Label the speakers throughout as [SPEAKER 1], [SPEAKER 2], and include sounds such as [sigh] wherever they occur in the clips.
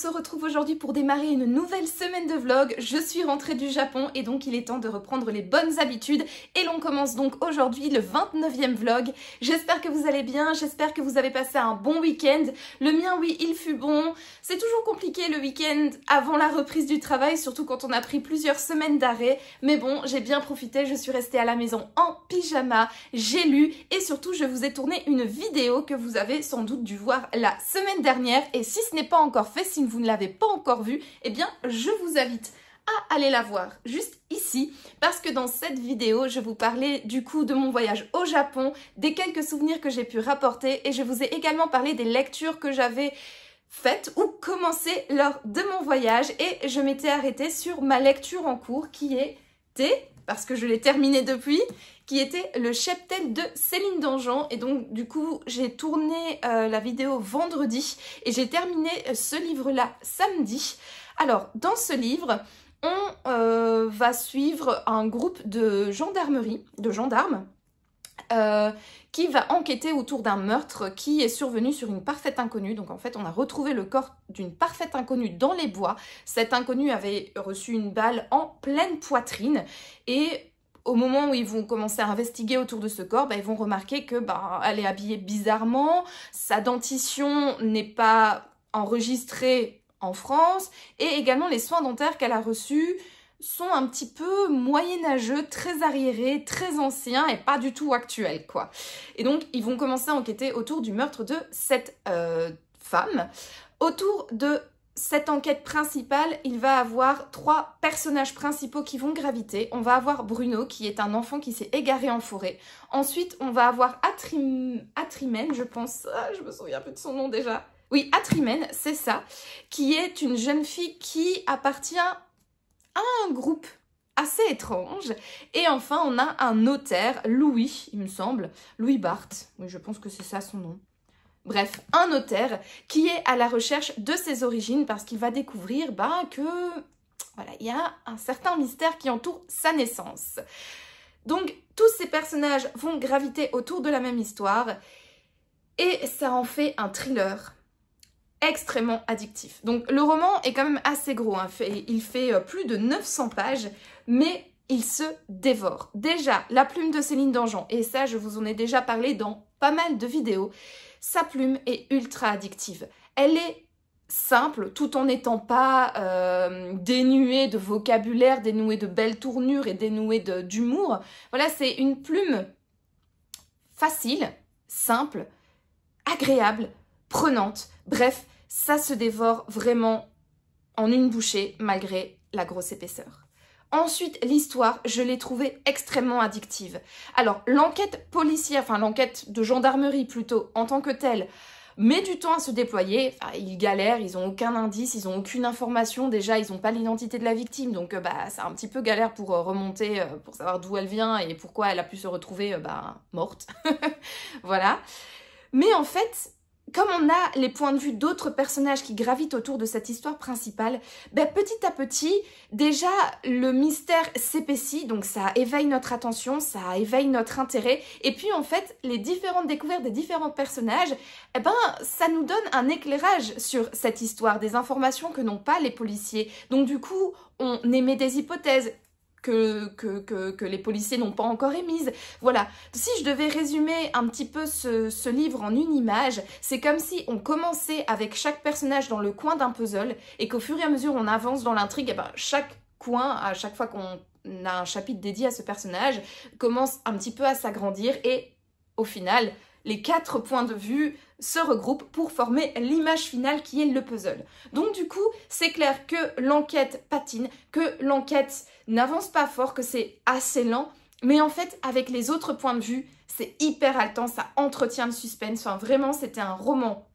[SPEAKER 1] se retrouve aujourd'hui pour démarrer une nouvelle semaine de vlog. Je suis rentrée du Japon et donc il est temps de reprendre les bonnes habitudes et l'on commence donc aujourd'hui le 29e vlog. J'espère que vous allez bien, j'espère que vous avez passé un bon week-end. Le mien oui, il fut bon. C'est toujours compliqué le week-end avant la reprise du travail, surtout quand on a pris plusieurs semaines d'arrêt. Mais bon, j'ai bien profité, je suis restée à la maison en pyjama, j'ai lu et surtout je vous ai tourné une vidéo que vous avez sans doute dû voir la semaine dernière et si ce n'est pas encore fait, si vous ne l'avez pas encore vue, eh bien, je vous invite à aller la voir juste ici parce que dans cette vidéo, je vous parlais du coup de mon voyage au Japon, des quelques souvenirs que j'ai pu rapporter et je vous ai également parlé des lectures que j'avais faites ou commencées lors de mon voyage et je m'étais arrêtée sur ma lecture en cours qui est T parce que je l'ai terminée depuis qui était le cheptel de Céline Dangean. Et donc, du coup, j'ai tourné euh, la vidéo vendredi et j'ai terminé euh, ce livre-là samedi. Alors, dans ce livre, on euh, va suivre un groupe de gendarmerie, de gendarmes, qui va enquêter autour d'un meurtre qui est survenu sur une parfaite inconnue. Donc en fait, on a retrouvé le corps d'une parfaite inconnue dans les bois. Cette inconnue avait reçu une balle en pleine poitrine et au moment où ils vont commencer à investiguer autour de ce corps, bah, ils vont remarquer que bah, elle est habillée bizarrement, sa dentition n'est pas enregistrée en France, et également les soins dentaires qu'elle a reçus sont un petit peu moyenâgeux, très arriérés, très anciens et pas du tout actuels, quoi. Et donc, ils vont commencer à enquêter autour du meurtre de cette euh, femme, autour de cette enquête principale, il va avoir trois personnages principaux qui vont graviter. On va avoir Bruno, qui est un enfant qui s'est égaré en forêt. Ensuite, on va avoir Atrimène, je pense. Ah, je me souviens plus de son nom déjà. Oui, Atrimène, c'est ça, qui est une jeune fille qui appartient à un groupe assez étrange. Et enfin, on a un notaire, Louis, il me semble, Louis Barthes. Oui, je pense que c'est ça son nom. Bref, un notaire qui est à la recherche de ses origines parce qu'il va découvrir ben, que voilà, il y a un certain mystère qui entoure sa naissance. Donc tous ces personnages vont graviter autour de la même histoire et ça en fait un thriller extrêmement addictif. Donc le roman est quand même assez gros, hein, il fait euh, plus de 900 pages, mais il se dévore. Déjà, la plume de Céline Dangean, et ça je vous en ai déjà parlé dans pas mal de vidéos, sa plume est ultra addictive. Elle est simple tout en n'étant pas euh, dénuée de vocabulaire, dénuée de belles tournures et dénuée d'humour. Voilà, c'est une plume facile, simple, agréable, prenante. Bref, ça se dévore vraiment en une bouchée malgré la grosse épaisseur. Ensuite, l'histoire, je l'ai trouvée extrêmement addictive. Alors, l'enquête policière, enfin l'enquête de gendarmerie plutôt, en tant que telle, met du temps à se déployer. ils galèrent, ils n'ont aucun indice, ils n'ont aucune information. Déjà, ils n'ont pas l'identité de la victime, donc euh, bah, c'est un petit peu galère pour euh, remonter, euh, pour savoir d'où elle vient et pourquoi elle a pu se retrouver bah, morte. [laughs] voilà. Mais en fait, comme on a les points de vue d'autres personnages qui gravitent autour de cette histoire principale, ben petit à petit, déjà le mystère s'épaissit, donc ça éveille notre attention, ça éveille notre intérêt, et puis en fait, les différentes découvertes des différents personnages, eh ben ça nous donne un éclairage sur cette histoire, des informations que n'ont pas les policiers. Donc du coup, on émet des hypothèses, que, que, les policiers n'ont pas encore émises. Voilà, si je devais résumer un petit peu ce, livre en une image, c'est comme si on commençait avec chaque personnage dans le coin d'un puzzle et qu'au fur et à mesure on avance dans l'intrigue, eh ben, chaque coin, à chaque fois qu'on a un chapitre dédié à ce personnage, commence un petit peu à s'agrandir et au final, les quatre points de vue se regroupent pour former l'image finale qui est le puzzle. Donc du coup, c'est clair que l'enquête patine, que l'enquête n'avance pas fort, que c'est assez lent, mais en fait, avec les autres points de vue, c'est hyper haletant, ça entretient le suspense. Enfin, vraiment, c'était un roman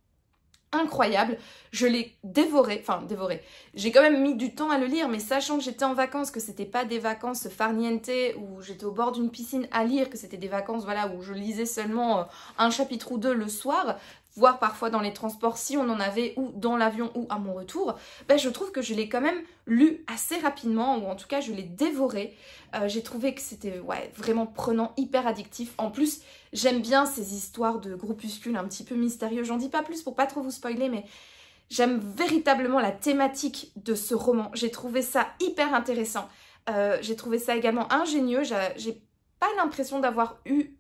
[SPEAKER 1] incroyable. Je l'ai dévoré, enfin dévoré. J'ai quand même mis du temps à le lire, mais sachant que j'étais en vacances, que c'était pas des vacances farniente où j'étais au bord d'une piscine à lire, que c'était des vacances voilà où je lisais seulement euh, un chapitre ou deux le soir, voire parfois dans les transports si on en avait, ou dans l'avion ou à mon retour, ben je trouve que je l'ai quand même lu assez rapidement, ou en tout cas je l'ai dévoré. Euh, j'ai trouvé que c'était ouais, vraiment prenant, hyper addictif. En plus, j'aime bien ces histoires de groupuscules un petit peu mystérieux, j'en dis pas plus pour pas trop vous spoiler, mais... J'aime véritablement la thématique de ce roman. J'ai trouvé ça hyper intéressant. Euh, j'ai trouvé ça également ingénieux. J'ai pas l'impression d'avoir eu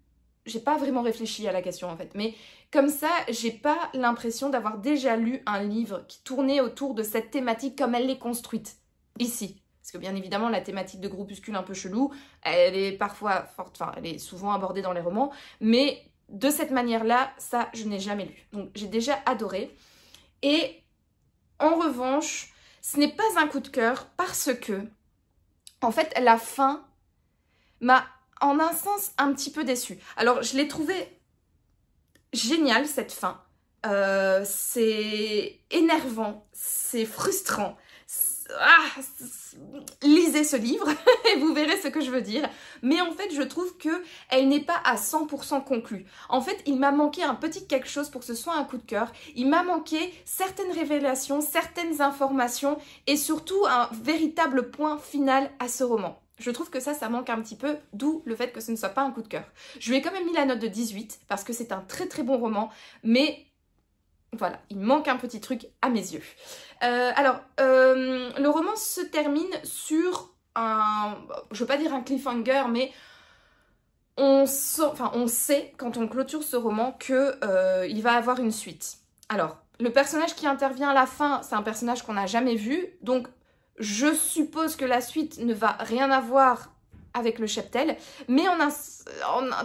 [SPEAKER 1] j'ai pas vraiment réfléchi à la question en fait, mais comme ça, j'ai pas l'impression d'avoir déjà lu un livre qui tournait autour de cette thématique comme elle l'est construite ici. Parce que bien évidemment, la thématique de groupuscule un peu chelou, elle est parfois forte, enfin, elle est souvent abordée dans les romans, mais de cette manière-là, ça, je n'ai jamais lu. Donc, j'ai déjà adoré. Et en revanche, ce n'est pas un coup de cœur parce que, en fait, la fin m'a en un sens un petit peu déçu. Alors je l'ai trouvé génial cette fin. Euh, c'est énervant, c'est frustrant. Ah, lisez ce livre [laughs] et vous verrez ce que je veux dire. Mais en fait, je trouve que elle n'est pas à 100% conclue. En fait, il m'a manqué un petit quelque chose pour que ce soit un coup de cœur. Il m'a manqué certaines révélations, certaines informations et surtout un véritable point final à ce roman. Je trouve que ça, ça manque un petit peu, d'où le fait que ce ne soit pas un coup de cœur. Je lui ai quand même mis la note de 18 parce que c'est un très très bon roman, mais voilà, il manque un petit truc à mes yeux. Euh, alors, euh, le roman se termine sur un, je veux pas dire un cliffhanger, mais on, enfin, on sait quand on clôture ce roman qu'il euh, va avoir une suite. Alors, le personnage qui intervient à la fin, c'est un personnage qu'on n'a jamais vu, donc je suppose que la suite ne va rien avoir avec le cheptel, mais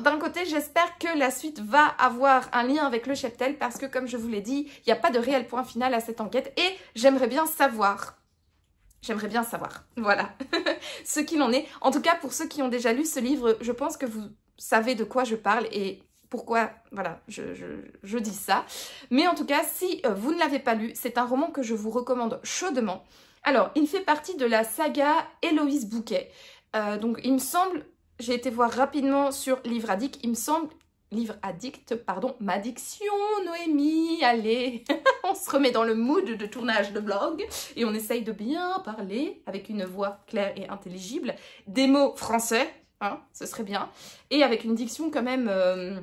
[SPEAKER 1] d'un côté, j'espère que la suite va avoir un lien avec le cheptel parce que, comme je vous l'ai dit, il n'y a pas de réel point final à cette enquête et j'aimerais bien savoir. J'aimerais bien savoir, voilà, [laughs] ce qu'il en est. En tout cas, pour ceux qui ont déjà lu ce livre, je pense que vous savez de quoi je parle et pourquoi, voilà, je, je, dis ça. Mais en tout cas, si euh, vous ne l'avez pas lu, c'est un roman que je vous recommande chaudement. Alors, il fait partie de la saga Héloïse Bouquet. Euh, donc, il me semble, j'ai été voir rapidement sur Livre Addict, il me semble, Livre Addict, pardon, ma diction, Noémie, allez, [laughs] on se remet dans le mood de tournage de blog, et on essaye de bien parler avec une voix claire et intelligible, des mots français, hein, ce serait bien, et avec une diction quand même, euh,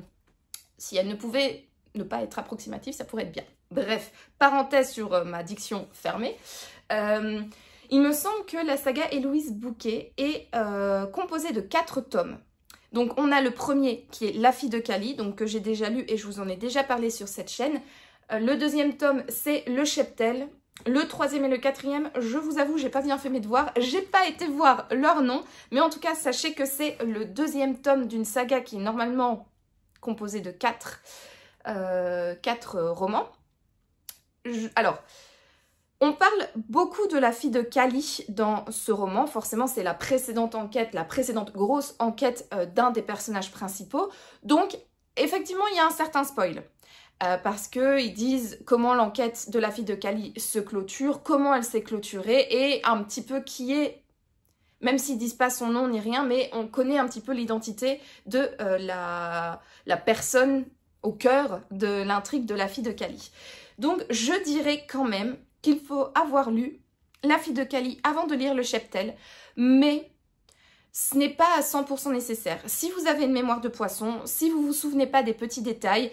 [SPEAKER 1] si elle ne pouvait ne pas être approximative, ça pourrait être bien. Bref, parenthèse sur euh, ma diction fermée. Euh, il me semble que la saga Héloïse Bouquet est euh, composée de quatre tomes. Donc on a le premier qui est La fille de Cali, donc que j'ai déjà lu et je vous en ai déjà parlé sur cette chaîne. Euh, le deuxième tome c'est Le Cheptel. Le troisième et le quatrième, je vous avoue, j'ai pas bien fait mes devoirs, j'ai pas été voir leur nom, mais en tout cas sachez que c'est le deuxième tome d'une saga qui est normalement composée de quatre, romans. alors, on parle beaucoup de la fille de Kali dans ce roman. Forcément, c'est la précédente enquête, la précédente grosse enquête euh, d'un des personnages principaux. Donc, effectivement, il y a un certain spoil. Euh, parce parce qu'ils disent comment l'enquête de la fille de Kali se clôture, comment elle s'est clôturée et un petit peu qui est, même s'ils disent pas son nom ni rien, mais on connaît un petit peu l'identité de euh, la, la personne au cœur de l'intrigue de la fille de Kali. Donc je dirais quand même qu'il faut avoir lu La fille de Cali avant de lire le cheptel, mais ce n'est pas à 100% nécessaire. Si vous avez une mémoire de poisson, si vous vous souvenez pas des petits détails,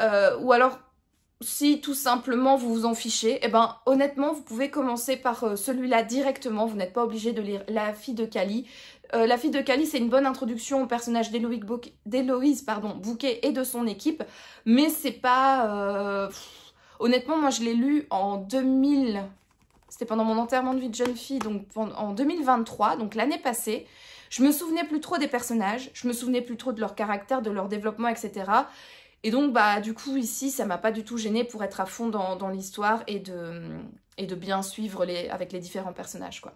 [SPEAKER 1] euh, ou alors si tout simplement vous vous en fichez, eh ben honnêtement vous pouvez commencer par euh, celui-là directement, vous n'êtes pas obligé de lire La fille de Cali. Euh, la fille de Cali c'est une bonne introduction au personnage d'Héloïse Bouquet et de son équipe, mais c'est pas... Honnêtement, moi, je l'ai lu en 2000. C'était pendant mon enterrement de vie de jeune fille, donc en 2023, donc l'année passée. Je me souvenais plus trop des personnages, je me souvenais plus trop de leur caractère, de leur développement, etc. Et donc, bah, du coup, ici, ça m'a pas du tout gênée pour être à fond dans, l'histoire et de, et de bien suivre les, avec les différents personnages, quoi.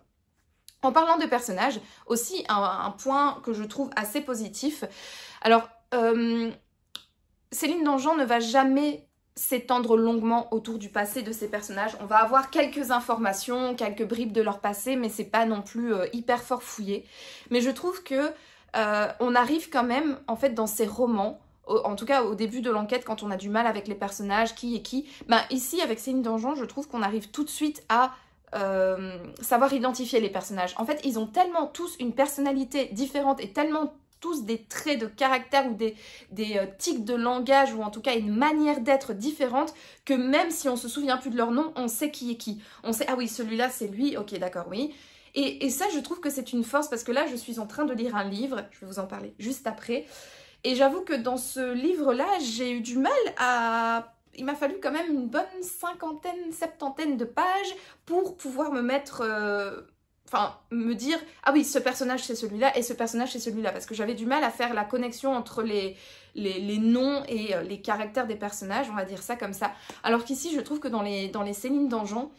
[SPEAKER 1] En parlant de personnages, aussi un, point que je trouve assez positif. Alors, euh, Céline Dangean ne va jamais s'étendre longuement autour du passé de ces personnages. On va avoir quelques informations, quelques bribes de leur passé, mais c'est pas non plus euh, hyper fort fouillé. Mais je trouve que euh, on arrive quand même, en fait, dans ces romans, en tout cas au début de l'enquête, quand on a du mal avec les personnages, qui est qui, ben, ici, avec Céline Dangean, je trouve qu'on arrive tout de suite à euh, savoir identifier les personnages. En fait, ils ont tellement tous une personnalité différente et tellement des traits de caractère ou des, des euh, tics de langage ou en tout cas une manière d'être différente que même si on se souvient plus de leur nom, on sait qui est qui. On sait, ah oui, celui-là c'est lui, ok, d'accord, oui. Et, ça, je trouve que c'est une force parce que là, je suis en train de lire un livre, je vais vous en parler juste après. Et j'avoue que dans ce livre-là, j'ai eu du mal à... Il m'a fallu quand même une bonne cinquantaine, septantaine de pages pour pouvoir me mettre... Euh, enfin me dire ah oui ce personnage c'est celui-là et ce personnage c'est celui-là parce que j'avais du mal à faire la connexion entre les, noms et euh, les caractères des personnages on va dire ça comme ça alors qu'ici je trouve que dans les dans les Céline Dangean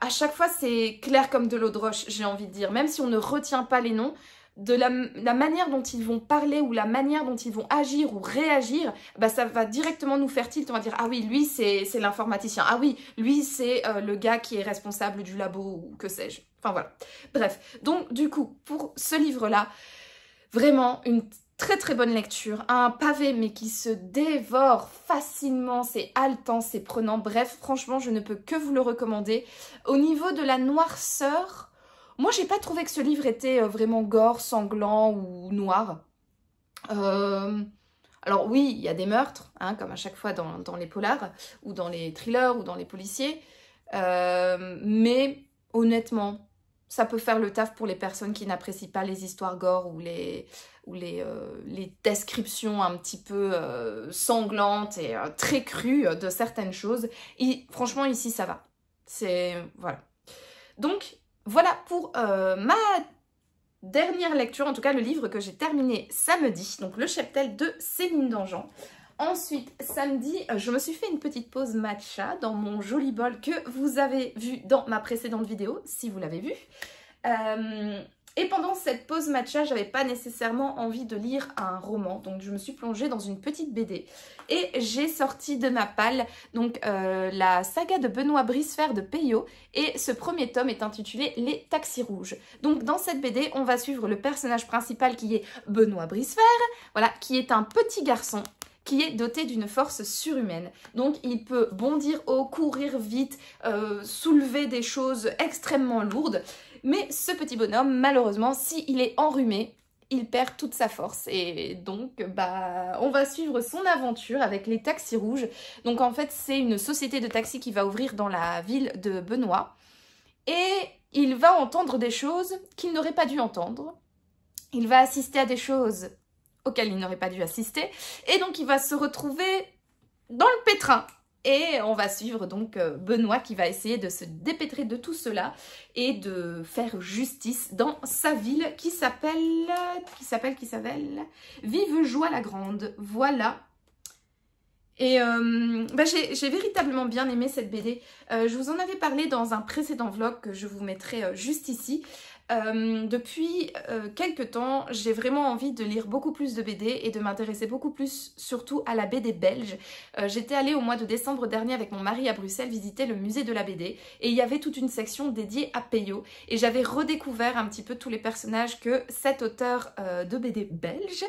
[SPEAKER 1] à chaque fois c'est clair comme de l'eau de roche j'ai envie de dire même si on ne retient pas les noms de la, manière dont ils vont parler ou la manière dont ils vont agir ou réagir, bah ça va directement nous faire tilt. On va dire ah oui lui c'est l'informaticien, ah oui lui c'est euh, le gars qui est responsable du labo ou que sais-je. Enfin voilà. Bref. Donc du coup pour ce livre là, vraiment une très très bonne lecture, un pavé mais qui se dévore facilement, c'est haletant, c'est prenant, bref, franchement je ne peux que vous le recommander. Au niveau de la noirceur, moi, j'ai pas trouvé que ce livre était euh, vraiment gore, sanglant ou noir. Euh, alors oui, il y a des meurtres, hein, comme à chaque fois dans, les polars, ou dans les thrillers, ou dans les policiers. Euh, mais honnêtement, ça peut faire le taf pour les personnes qui n'apprécient pas les histoires gore ou les, ou les, descriptions un petit peu sanglantes et très crues de certaines choses. franchement, ici, ça va. C'est... voilà. Donc, voilà pour euh, ma dernière lecture, en tout cas le livre que j'ai terminé samedi, donc le cheptel de Céline Dangean. Ensuite, samedi, euh, je me suis fait une petite pause matcha dans mon joli bol que vous avez vu dans ma précédente vidéo, si vous l'avez vu. Euh, et pendant cette pause matcha, j'avais pas nécessairement envie de lire un roman, donc je me suis plongée dans une petite BD. Et j'ai sorti de ma palle donc euh, la saga de Benoît Brisefer de Peyo, et ce premier tome est intitulé Les Taxis Rouges. Donc dans cette BD, on va suivre le personnage principal qui est Benoît Brisefer, voilà, qui est un petit garçon qui est doté d'une force surhumaine. Donc il peut bondir haut, courir vite, euh, soulever des choses extrêmement lourdes. Mais ce petit bonhomme, malheureusement, s'il est enrhumé, il perd toute sa force et donc bah on va suivre son aventure avec les taxis rouges. Donc en fait c'est une société de taxis qui va ouvrir dans la ville de Benoît et il va entendre des choses qu'il n'aurait pas dû entendre. Il va assister à des choses auxquelles il n'aurait pas dû assister et donc il va se retrouver dans le pétrin et on va suivre donc euh, Benoît qui va essayer de se dépêtrer de tout cela et de faire justice dans sa ville qui s'appelle... qui s'appelle, qui s'appelle... Vive Joie la Grande, voilà et euh, bah, j'ai véritablement bien aimé cette BD. Euh, je vous en avais parlé dans un précédent vlog que je vous mettrai juste ici. Euh, depuis euh, quelque quelques temps, j'ai vraiment envie de lire beaucoup plus de BD et de m'intéresser beaucoup plus surtout à la BD belge. Euh, j'étais allée au mois de décembre dernier avec mon mari à Bruxelles visiter le musée de la BD et il y avait toute une section dédiée à Peyo et j'avais redécouvert un petit peu tous les personnages que cet auteur de BD belge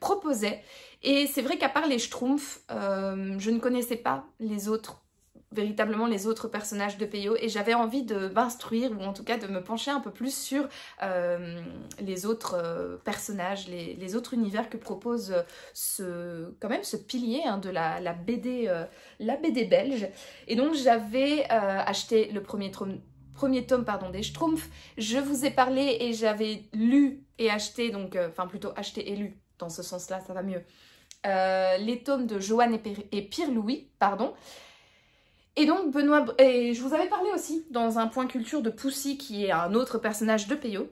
[SPEAKER 1] proposait. Et c'est vrai qu'à part les Schtroumpfs, je ne connaissais pas les autres véritablement les autres personnages de Peyo et j'avais envie de m'instruire ou en tout cas de me pencher un peu plus sur euh, les autres euh, personnages, les, autres univers que propose euh, ce, quand même ce pilier hein, de la, BD, la BD belge. Et donc j'avais acheté le premier tome premier tome pardon, des Schtroumpfs, je vous ai parlé et j'avais lu et acheté, donc, enfin plutôt acheté et lu, dans ce sens-là ça va mieux, les tomes de Joanne et, Pierre-Louis, pardon, et donc Benoît, et je vous avais parlé aussi dans un point culture de Poussy qui est un autre personnage de Peyo.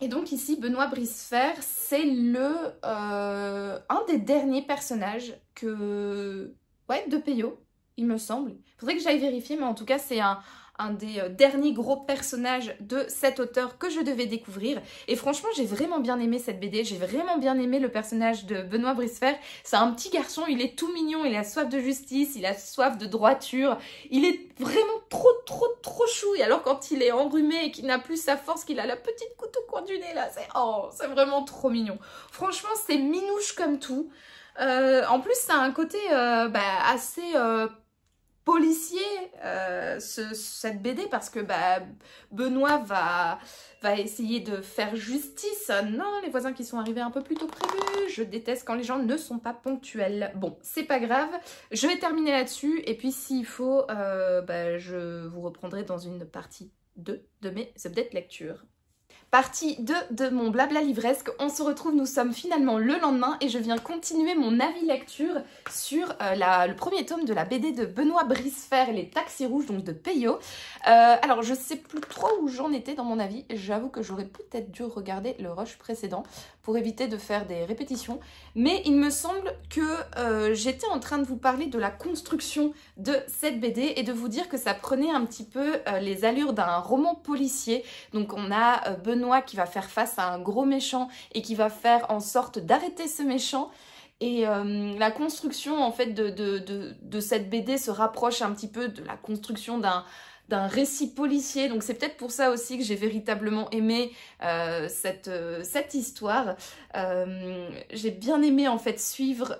[SPEAKER 1] Et donc ici Benoît Brisefer c'est le euh, un des derniers personnages que ouais de Peyo, il me semble. Faudrait que j'aille vérifier, mais en tout cas c'est un un des euh, derniers gros personnages de cet auteur que je devais découvrir. Et franchement, j'ai vraiment bien aimé cette BD, j'ai vraiment bien aimé le personnage de Benoît Brisfer. C'est un petit garçon, il est tout mignon, il a soif de justice, il a soif de droiture, il est vraiment trop, trop, trop chou. Et alors quand il est enrhumé et qu'il n'a plus sa force, qu'il a la petite couteau coin du nez là, c'est oh, c'est vraiment trop mignon. Franchement, c'est minouche comme tout. Euh, en plus, ça a un côté euh, bah, assez policier euh, cette BD parce que bah, Benoît va, va essayer de faire justice. Non, les voisins qui sont arrivés un peu plus tôt que prévu. Je déteste quand les gens ne sont pas ponctuels. Bon, c'est pas grave. Je vais terminer là-dessus. Et puis s'il faut, euh, bah, je vous reprendrai dans une partie 2 de mes updates lecture partie 2 de mon blabla livresque. On se retrouve, nous sommes finalement le lendemain et je viens continuer mon avis lecture sur euh, le premier tome de la BD de Benoît et Les Taxis Rouges, donc de Peyo. Euh, alors je sais plus trop où j'en étais dans mon avis, j'avoue que j'aurais peut-être dû regarder le rush précédent pour éviter de faire des répétitions, mais il me semble que euh, j'étais en train de vous parler de la construction de cette BD et de vous dire que ça prenait un petit peu les allures d'un roman policier. Donc on a Benoît qui va faire face à un gros méchant et qui va faire en sorte d'arrêter ce méchant. Et euh, la construction en fait de, de, cette BD se rapproche un petit peu de la construction d'un d'un récit policier. Donc c'est peut-être pour ça aussi que j'ai véritablement aimé euh, cette, euh, cette histoire. j'ai bien aimé en fait suivre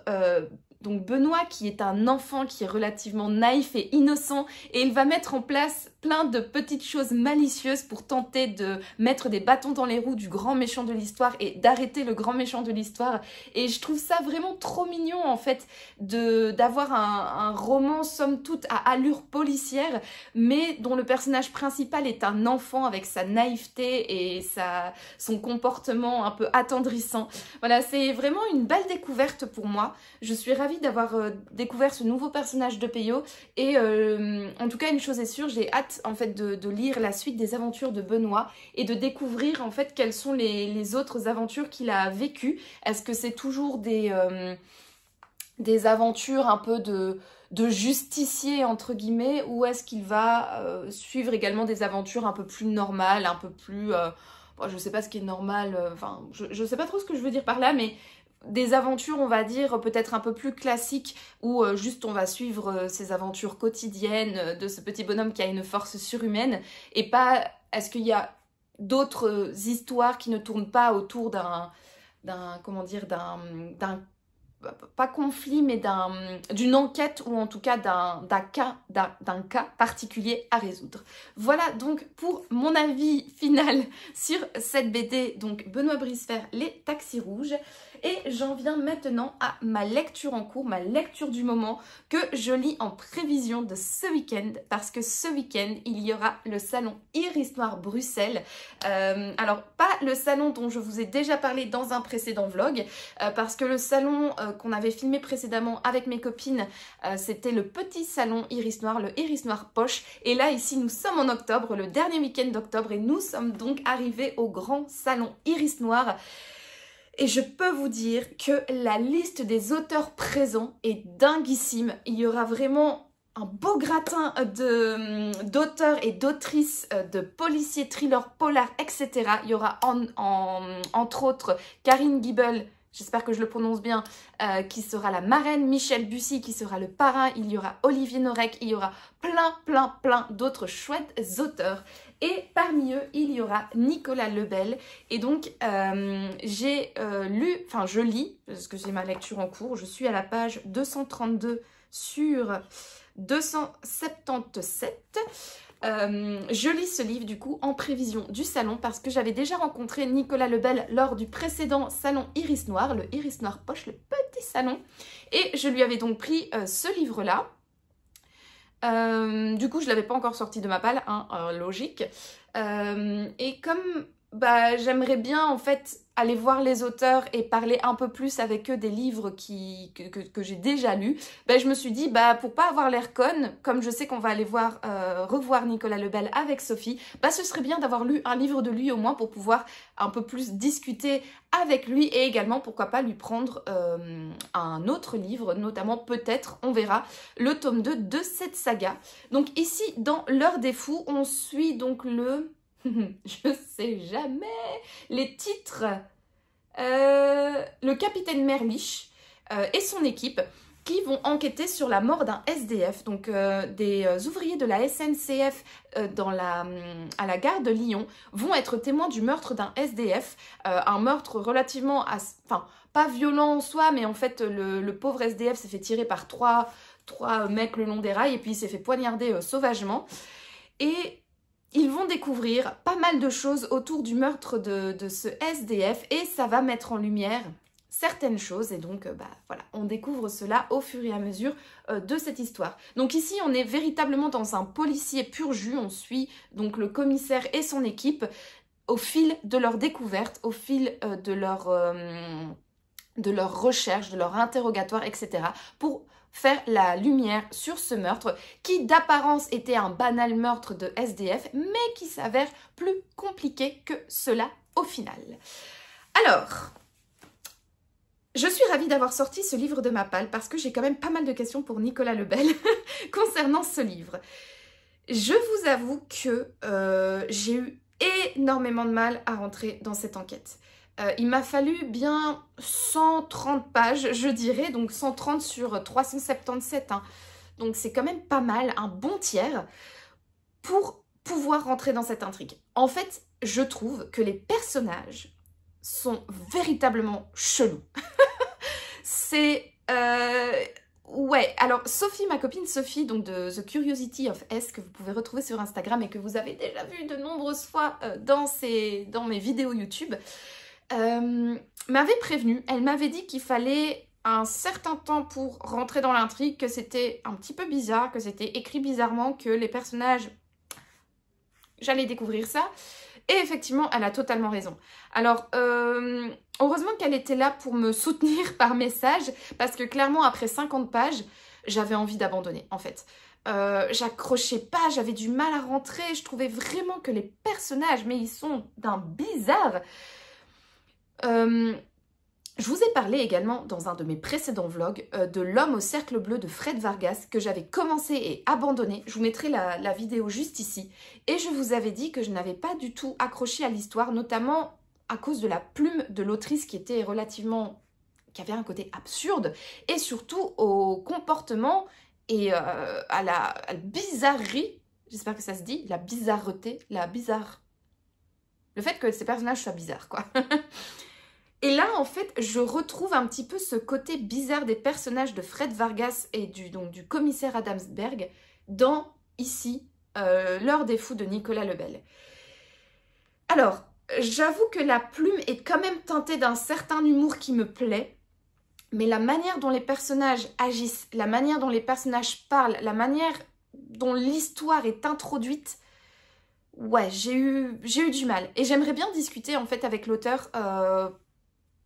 [SPEAKER 1] donc Benoît qui est un enfant qui est relativement naïf et innocent et il va mettre en place plein de petites choses malicieuses pour tenter de mettre des bâtons dans les roues du grand méchant de l'histoire et d'arrêter le grand méchant de l'histoire et je trouve ça vraiment trop mignon en fait d'avoir un, roman somme toute à allure policière mais dont le personnage principal est un enfant avec sa naïveté et sa son comportement un peu attendrissant voilà c'est vraiment une belle découverte pour moi je suis ravie d'avoir euh, découvert ce nouveau personnage de Peyo et euh, en tout cas une chose est sûre, j'ai hâte en fait de, lire la suite des aventures de Benoît et de découvrir en fait quelles sont les, autres aventures qu'il a vécues. Est-ce que c'est toujours des, euh, des aventures un peu de de justicier entre guillemets ou est-ce qu'il va suivre également des aventures un peu plus normales, un peu plus je sais pas ce qui est normal, enfin, je, je, sais pas trop ce que je veux dire par là, mais des aventures, on va dire, peut-être un peu plus classiques, où euh, juste on va suivre euh, ces aventures quotidiennes euh, de ce petit bonhomme qui a une force surhumaine, et pas est-ce qu'il y a d'autres histoires qui ne tournent pas autour d'un, d'un comment dire, d'un, d'un pas conflit, mais d'un, d'une enquête ou en tout cas d'un, d'un cas, d'un, cas particulier à résoudre. Voilà donc pour mon avis [laughs] final sur cette BD, donc Benoît Brisfer, Les Taxis Rouges. Et j'en viens maintenant à ma lecture en cours, ma lecture du moment que je lis en prévision de ce week-end parce que ce week-end, il y aura le salon Iris Noir Bruxelles. Euh, alors, pas le salon dont je vous ai déjà parlé dans un précédent vlog euh, parce que le salon euh, qu'on avait filmé précédemment avec mes copines, c'était le petit salon Iris Noir, le Iris Noir Poche. Et là, ici, nous sommes en octobre, le dernier week-end d'octobre et nous sommes donc arrivés au grand salon Iris Noir. Et je peux vous dire que la liste des auteurs présents est dinguissime. Il y aura vraiment un beau gratin hum, d'auteurs et d'autrices euh, de policiers, thrillers, polars, etc. Il y aura entre autres Karine Giebel, j'espère que je le prononce bien, euh, qui sera la marraine, Michel Bussy qui sera le parrain, il y aura Olivier Norek, il y aura plein, plein, plein d'autres chouettes auteurs. Et parmi eux, il y aura Nicolas Lebel. Et donc, euh, j'ai euh, lu, enfin, je lis, parce que j'ai ma lecture en cours, je suis à la page 232 sur 277. Euh, je lis ce livre du coup en prévision du salon parce que j'avais déjà rencontré Nicolas Lebel lors du précédent salon Iris Noir, le Iris Noir Poche, le petit salon. Et je lui avais donc pris ce livre-là euh, du coup, je l'avais pas encore sorti de ma palle, hein, euh, logique. Euh, et comme bah, j'aimerais bien en fait aller voir les auteurs et parler un peu plus avec eux des livres qui, que, j'ai déjà lus, bah, je me suis dit, bah, pour pas avoir l'air conne, comme je sais qu'on va aller voir, euh, revoir Nicolas Lebel avec Sophie, bah, ce serait bien d'avoir lu un livre de lui au moins pour pouvoir un peu plus discuter avec lui et également, pourquoi pas, lui prendre euh, un autre livre, notamment peut-être, on verra, le tome 2 de cette saga. Donc ici, dans L'heure des fous, on suit donc le... [laughs] Je sais jamais. Les titres. Euh, le capitaine Merlich euh, et son équipe qui vont enquêter sur la mort d'un SDF, donc euh, des ouvriers de la SNCF dans la, mm, à la gare de Lyon, vont être témoins du meurtre d'un SDF, un meurtre relativement, enfin pas violent en soi, mais en fait le, pauvre SDF s'est fait tirer par trois, trois mecs le long des rails et puis il s'est fait poignarder sauvagement. Et ils vont découvrir pas mal de choses autour du meurtre de, ce SDF et ça va mettre en lumière certaines choses et donc euh, bah voilà on découvre cela au fur et à mesure euh, de cette histoire donc ici on est véritablement dans un policier pur jus on suit donc le commissaire et son équipe au fil de leur découverte au fil euh, de leur de leur recherche de leur interrogatoire etc pour faire la lumière sur ce meurtre qui d'apparence était un banal meurtre de SDF mais qui s'avère plus compliqué que cela au final. Alors, je suis ravie d'avoir sorti ce livre de ma palle parce que j'ai quand même pas mal de questions pour Nicolas Lebel [laughs] concernant ce livre. Je vous avoue que euh, j'ai eu énormément de mal à rentrer dans cette enquête. Euh, il m'a fallu bien 130 pages, je dirais, donc 130 sur 377. Hein. Donc c'est quand même pas mal, un bon tiers, pour pouvoir rentrer dans cette intrigue. En fait, je trouve que les personnages sont véritablement chelous. [laughs] c'est... Euh, ouais, alors Sophie, ma copine Sophie, donc de The Curiosity of S, que vous pouvez retrouver sur Instagram et que vous avez déjà vu de nombreuses fois euh, dans, dans mes vidéos YouTube, euh, m'avait prévenu. Elle m'avait dit qu'il fallait un certain temps pour rentrer dans l'intrigue, que c'était un petit peu bizarre, que c'était écrit bizarrement, que les personnages... J'allais découvrir ça. Et effectivement, elle a totalement raison. Alors, euh, heureusement qu'elle était là pour me soutenir [laughs] par message, parce que clairement, après 50 pages, j'avais envie d'abandonner, en fait. Euh, j'accrochais pas, j'avais du mal à rentrer, je trouvais vraiment que les personnages, mais ils sont d'un bizarre. Euh, je vous ai parlé également dans un de mes précédents vlogs euh, de l'homme au cercle bleu de Fred Vargas que j'avais commencé et abandonné. Je vous mettrai la, vidéo juste ici. Et je vous avais dit que je n'avais pas du tout accroché à l'histoire, notamment à cause de la plume de l'autrice qui était relativement... qui avait un côté absurde, et surtout au comportement et euh, à, la, bizarrerie, j'espère que ça se dit, la bizarreté, la bizarre... Le fait que ces personnages soient bizarres, quoi. [laughs] Et là, en fait, je retrouve un petit peu ce côté bizarre des personnages de Fred Vargas et du, donc, du commissaire Adamsberg dans, ici, euh, L'heure des fous de Nicolas Lebel. Alors, j'avoue que la plume est quand même teintée d'un certain humour qui me plaît, mais la manière dont les personnages agissent, la manière dont les personnages parlent, la manière dont l'histoire est introduite, ouais, j'ai eu, eu du mal. Et j'aimerais bien discuter en fait avec l'auteur euh,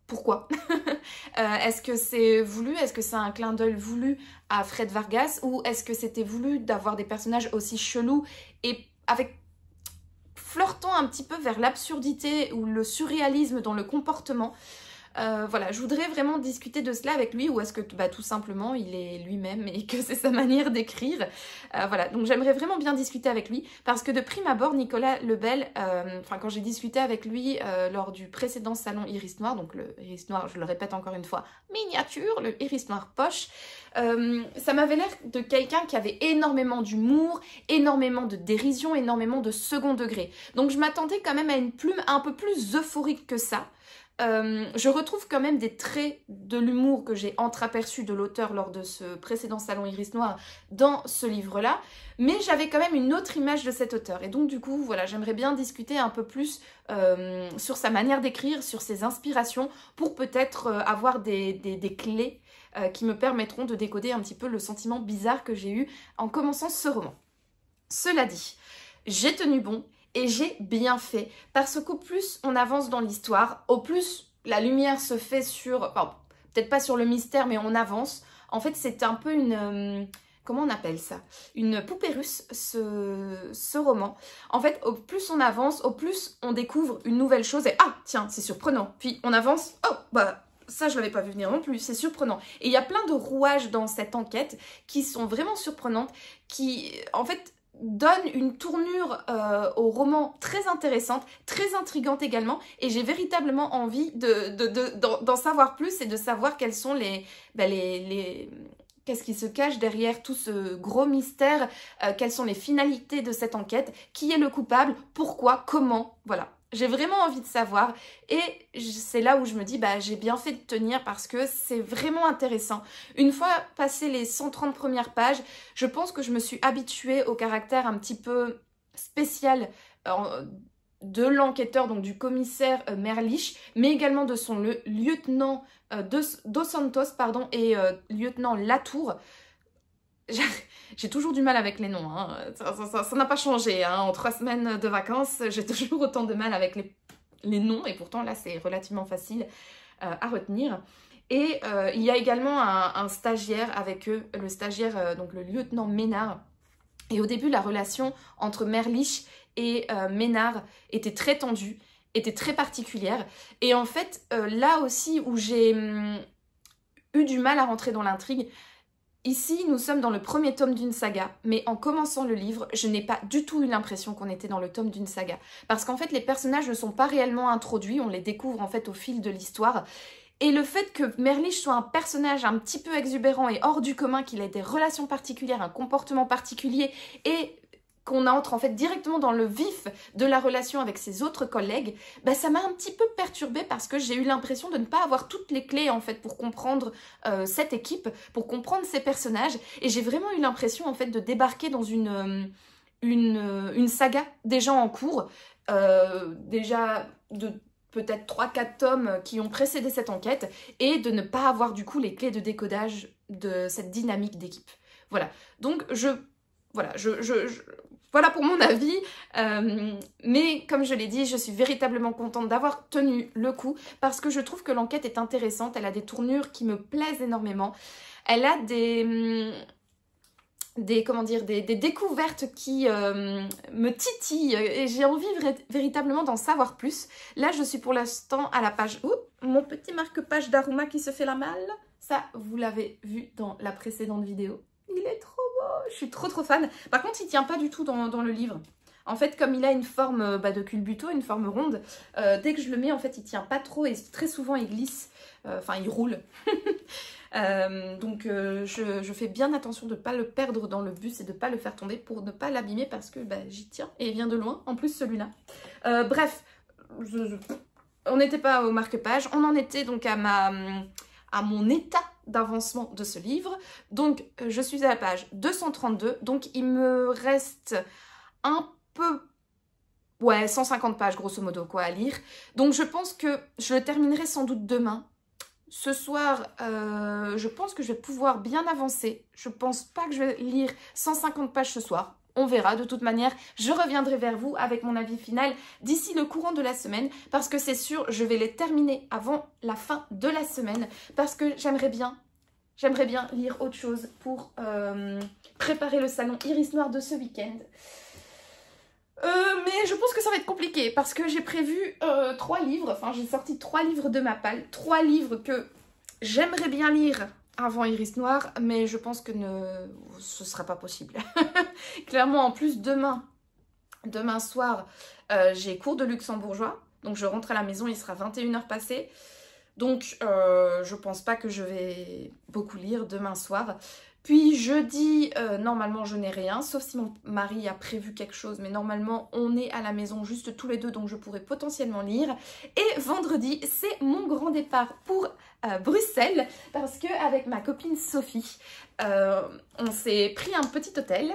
[SPEAKER 1] pourquoi [laughs] euh, Est-ce que c'est voulu Est-ce que c'est un clin d'œil voulu à Fred Vargas Ou est-ce que c'était voulu d'avoir des personnages aussi chelous et avec flirtant un petit peu vers l'absurdité ou le surréalisme dans le comportement euh, voilà, je voudrais vraiment discuter de cela avec lui ou est-ce que bah, tout simplement il est lui-même et que c'est sa manière d'écrire. Euh, voilà, donc j'aimerais vraiment bien discuter avec lui parce que de prime abord, Nicolas Lebel, euh, enfin quand j'ai discuté avec lui lors du précédent salon Iris Noir, donc le Iris Noir, je le répète encore une fois, miniature, le Iris Noir poche, ça m'avait l'air de quelqu'un qui avait énormément d'humour, énormément de dérision, énormément de second degré. Donc je m'attendais quand même à une plume un peu plus euphorique que ça. Euh, je retrouve quand même des traits de l'humour que j'ai entreaperçus de l'auteur lors de ce précédent salon Iris Noir dans ce livre-là, mais j'avais quand même une autre image de cet auteur. Et donc du coup, voilà, j'aimerais bien discuter un peu plus euh, sur sa manière d'écrire, sur ses inspirations, pour peut-être euh, avoir des clés qui me permettront de décoder un petit peu le sentiment bizarre que j'ai eu en commençant ce roman. Cela dit, j'ai tenu bon et j'ai bien fait, parce qu'au plus on avance dans l'histoire, au plus la lumière se fait sur, peut-être pas sur le mystère, mais on avance. En fait, c'est un peu une... Euh, comment on appelle ça Une poupée russe, ce, ce, roman. En fait, au plus on avance, au plus on découvre une nouvelle chose et ah, tiens, c'est surprenant. Puis on avance, oh, bah ça je ne l'avais pas vu venir non plus, c'est surprenant. Et il y a plein de rouages dans cette enquête qui sont vraiment surprenantes, qui en fait donne une tournure euh, au roman très intéressante, très intrigante également, et j'ai véritablement envie de, d'en savoir plus et de savoir quels sont les... Bah, les, les Qu'est-ce qui se cache derrière tout ce gros mystère euh, Quelles sont les finalités de cette enquête Qui est le coupable Pourquoi Comment Voilà. J'ai vraiment envie de savoir et c'est là où je me dis bah j'ai bien fait de tenir parce que c'est vraiment intéressant. Une fois passé les 130 premières pages, je pense que je me suis habituée au caractère un petit peu spécial de l'enquêteur, donc du commissaire euh, Merlich, mais également de son lieutenant euh, Dos Santos pardon, et euh, lieutenant Latour. J'ai toujours du mal avec les noms, hein. ça n'a pas changé. Hein. En trois semaines de vacances, j'ai [laughs] toujours autant de mal avec les, noms, et pourtant là c'est relativement facile euh, à retenir. Et euh, il y a également un, stagiaire avec eux, le stagiaire, euh, donc le lieutenant Ménard. Et au début, la relation entre Merlich et Ménard était très tendue, était très particulière. Et en fait, là aussi où j'ai hum, eu du mal à rentrer dans l'intrigue, Ici, nous sommes dans le premier tome d'une saga, mais en commençant le livre, je n'ai pas du tout eu l'impression qu'on était dans le tome d'une saga, parce qu'en fait les personnages ne sont pas réellement introduits, on les découvre en fait au fil de l'histoire, et le fait que Merlich soit un personnage un petit peu exubérant et hors du commun, qu'il ait des relations particulières, un comportement particulier, et qu'on entre en fait directement dans le vif de la relation avec ses autres collègues, bah ça m'a un petit peu perturbée parce que j'ai eu l'impression de ne pas avoir toutes les clés en fait pour comprendre euh, cette équipe, pour comprendre ces personnages et j'ai vraiment eu l'impression en fait de débarquer dans une euh, une, euh, une, saga déjà en cours, déjà de peut-être 3-4 tomes qui ont précédé cette enquête, et de ne pas avoir du coup les clés de décodage de cette dynamique d'équipe. Voilà. Donc je... Voilà, je voilà pour mon avis, euh, mais comme je l'ai dit, je suis véritablement contente d'avoir tenu le coup parce que je trouve que l'enquête est intéressante, elle a des tournures qui me plaisent énormément, elle a des... Des, comment dire, des, découvertes qui euh, me titillent et j'ai envie véritablement d'en savoir plus. Là, je suis pour l'instant à la page... Ouh, mon petit marque-page d'Aruma qui se fait la malle. Ça, vous l'avez vu dans la précédente vidéo. Il est trop Oh, je suis trop trop fan. Par contre, il tient pas du tout dans, le livre. En fait, comme il a une forme euh, bah, de culbuto, une forme ronde, euh, dès que je le mets, en fait, il tient pas trop et très souvent, il glisse. Euh, enfin, il roule. [laughs] donc, je, fais bien attention de ne pas le perdre dans le bus et de ne pas le faire tomber pour ne pas l'abîmer parce que bah, j'y tiens et il vient de loin, en plus celui-là. bref, on n'était pas au marque-page, on en était donc à, ma, à mon état d'avancement de ce livre. Donc euh, je suis à la page 232, donc il me reste un peu... Ouais, 150 pages grosso modo quoi à lire. Donc je pense que je le terminerai sans doute demain. Ce soir, euh, je pense que je vais pouvoir bien avancer. Je pense pas que je vais lire 150 pages ce soir on verra. De toute manière, je reviendrai vers vous avec mon avis final d'ici le courant de la semaine parce que c'est sûr, je vais les terminer avant la fin de la semaine parce que j'aimerais bien J'aimerais bien lire autre chose pour euh, préparer le salon Iris Noir de ce week-end. Euh, mais je pense que ça va être compliqué parce que j'ai prévu euh, trois livres, enfin j'ai sorti trois livres de ma palle, trois livres que j'aimerais bien lire avant Iris Noir, mais je pense que ne... ce ne sera pas possible. [laughs] Clairement, en plus, demain, demain soir, euh, j'ai cours de luxembourgeois. Donc je rentre à la maison, il sera 21h passé. Donc je euh, je pense pas que je vais beaucoup lire demain soir. Puis jeudi, euh, normalement, je n'ai rien, sauf si mon mari a prévu quelque chose. Mais normalement, on est à la maison juste tous les deux, donc je pourrais potentiellement lire. Et vendredi, c'est mon grand départ pour euh, Bruxelles, parce que avec ma copine Sophie, euh, on s'est pris un petit hôtel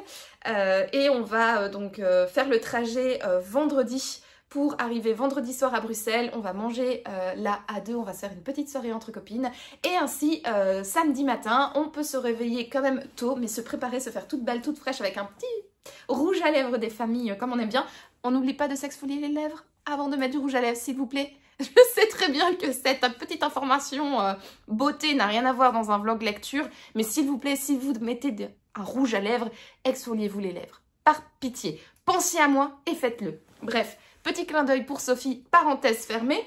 [SPEAKER 1] et on va donc faire le trajet vendredi pour arriver vendredi soir à Bruxelles. On va manger euh, là à deux, on va se faire une petite soirée entre copines. Et ainsi, euh, samedi matin, on peut se réveiller quand même tôt, mais se préparer, se faire toute belle, toute fraîche avec un petit rouge à lèvres des familles euh, comme on aime bien. On n'oublie pas de s'exfolier les lèvres avant de mettre du rouge à lèvres, s'il vous plaît. [laughs] Je sais très bien que cette petite information beauté n'a rien à voir dans un vlog lecture, mais s'il vous plaît, si vous mettez un rouge à lèvres, exfoliez-vous les lèvres. Par pitié, pensez à moi et faites-le. Bref, Petit clin d'œil pour Sophie, parenthèse fermée.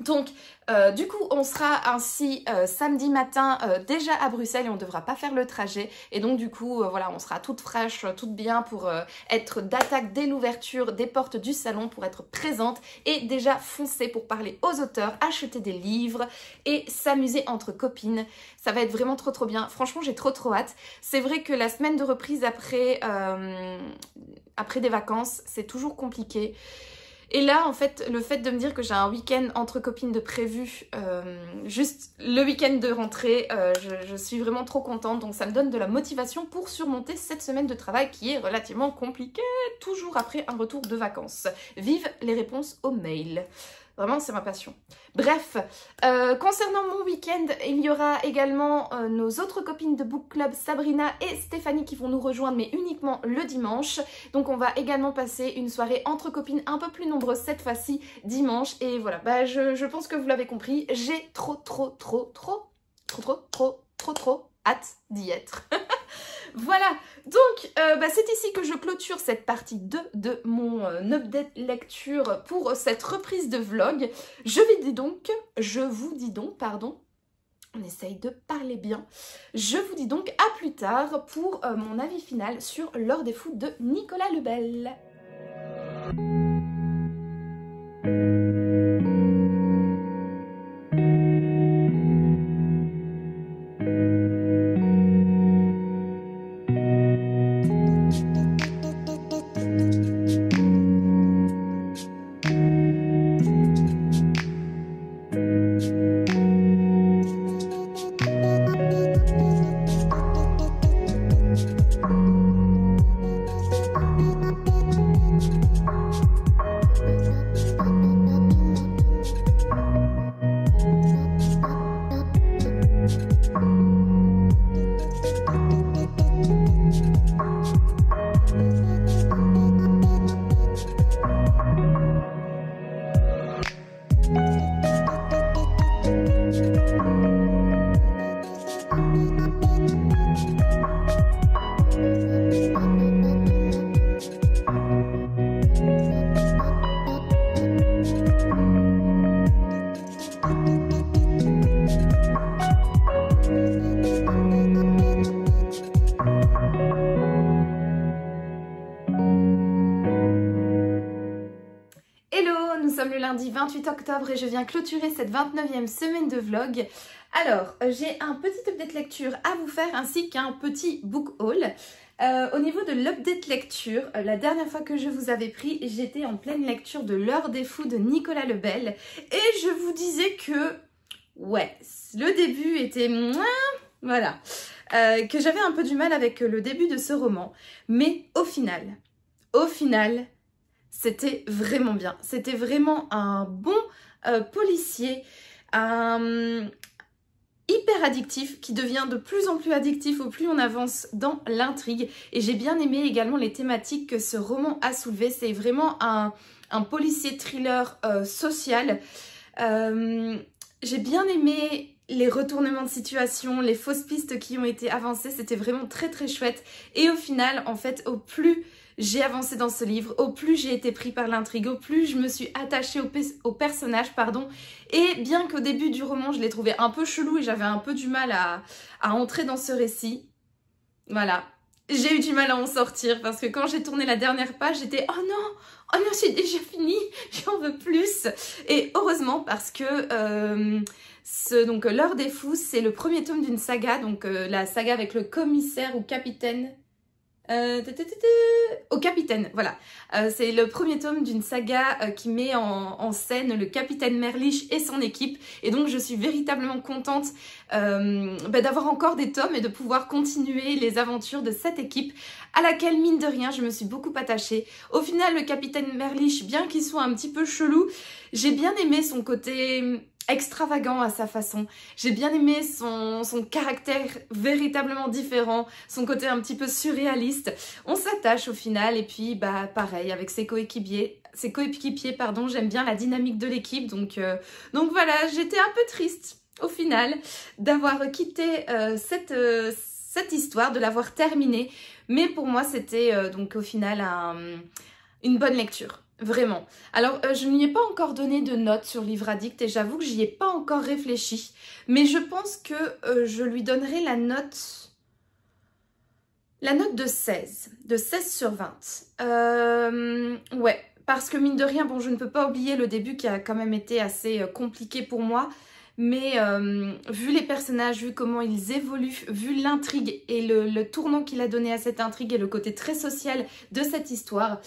[SPEAKER 1] Donc, euh, du coup, on sera ainsi euh, samedi matin euh, déjà à Bruxelles et on ne devra pas faire le trajet. Et donc, du coup, voilà, on sera toute fraîche, toute bien pour être d'attaque dès l'ouverture des portes du salon, pour être présente et déjà foncer pour parler aux auteurs, acheter des livres et s'amuser entre copines. Ça va être vraiment trop trop bien. Franchement, j'ai trop trop hâte. C'est vrai que la semaine de reprise après, après des vacances, c'est toujours compliqué. Et là, en fait, le fait de me dire que j'ai un week-end entre copines de prévu, euh, juste le week-end de rentrée, euh, je, je, suis vraiment trop contente. Donc ça me donne de la motivation pour surmonter cette semaine de travail qui est relativement compliquée, toujours après un retour de vacances. Vive les réponses aux mails. Vraiment, c'est ma passion. Bref, euh, concernant mon week-end, il y aura également euh, nos autres copines de Book Club, Sabrina et Stéphanie, qui vont nous rejoindre, mais uniquement le dimanche. Donc on va également passer une soirée entre copines un peu plus nombreuses cette fois-ci, dimanche. Et voilà, bah, je, je pense que vous l'avez compris, j'ai trop, trop, trop, trop, trop, trop, trop, trop, trop hâte d'y être. [laughs] Voilà, donc euh, bah, c'est ici que je clôture cette partie 2 de mon euh, update lecture pour cette reprise de vlog. Je vous dis donc, je vous dis donc, pardon, on essaye de parler bien. Je vous dis donc à plus tard pour euh, mon avis final sur L'heure des fous de Nicolas Lebel. je viens clôturer cette 29e semaine de vlog. Alors, euh, j'ai un petit update lecture à vous faire ainsi qu'un petit book haul. Euh, au niveau de l'update lecture, euh, la dernière fois que je vous avais pris, j'étais en pleine lecture de L'heure des fous de Nicolas Lebel et je vous disais que, ouais, le début était... Voilà. que j'avais un peu du mal avec le début de ce roman. Mais au final, au final, c'était vraiment bien. C'était vraiment un bon, euh, policier, hyper addictif, qui devient de plus en plus addictif au plus on avance dans l'intrigue. Et j'ai bien aimé également les thématiques que ce roman a soulevées. C'est vraiment un, policier thriller euh, social. Euh, j'ai bien aimé les retournements de situation, les fausses pistes qui ont été avancées, c'était vraiment très très chouette. Et au final, en fait, au plus j'ai avancé dans ce livre, au plus j'ai été pris par l'intrigue, au plus je me suis attachée au, personnage, pardon. Et bien qu'au début du roman, je l'ai trouvé un peu chelou et j'avais un peu du mal à, entrer dans ce récit, voilà, j'ai eu du mal à en sortir parce que quand j'ai tourné la dernière page, j'étais oh non, oh non, j'ai déjà fini, [laughs] j'en veux plus. Et heureusement parce que euh, ce, donc l'heure des fous, c'est le premier tome d'une saga, donc euh, la saga avec le commissaire ou capitaine euh, au capitaine, voilà. Euh, c'est le premier tome d'une saga euh, qui met en, scène le capitaine Merlich et son équipe. Et donc je suis véritablement contente bah, d'avoir encore des tomes et de pouvoir continuer les aventures de cette équipe à laquelle, mine de rien, je me suis beaucoup attachée. Au final, le capitaine Merlich, bien qu'il soit un petit peu chelou, j'ai bien aimé son côté extravagant à sa façon. J'ai bien aimé son, son, caractère véritablement différent, son côté un petit peu surréaliste. On s'attache au final et puis bah pareil avec ses coéquipiers. Ses coéquipiers, pardon, j'aime bien la dynamique de l'équipe, donc, euh, donc voilà, j'étais un peu triste au final d'avoir quitté euh, cette, euh, cette histoire, de l'avoir terminée, mais pour moi c'était donc au final une bonne lecture. Vraiment. Alors, euh, je ne lui ai pas encore donné de notes sur Livre Addict et j'avoue que j'y ai pas encore réfléchi. Mais je pense que euh, je lui donnerai la note... La note de 16. De 16 sur 20. Euh, ouais, parce que mine de rien, bon, je ne peux pas oublier le début qui a quand même été assez compliqué pour moi. Mais vu les personnages, vu comment ils évoluent, vu l'intrigue et le tournant qu'il a donné à cette intrigue et le côté très social de cette histoire...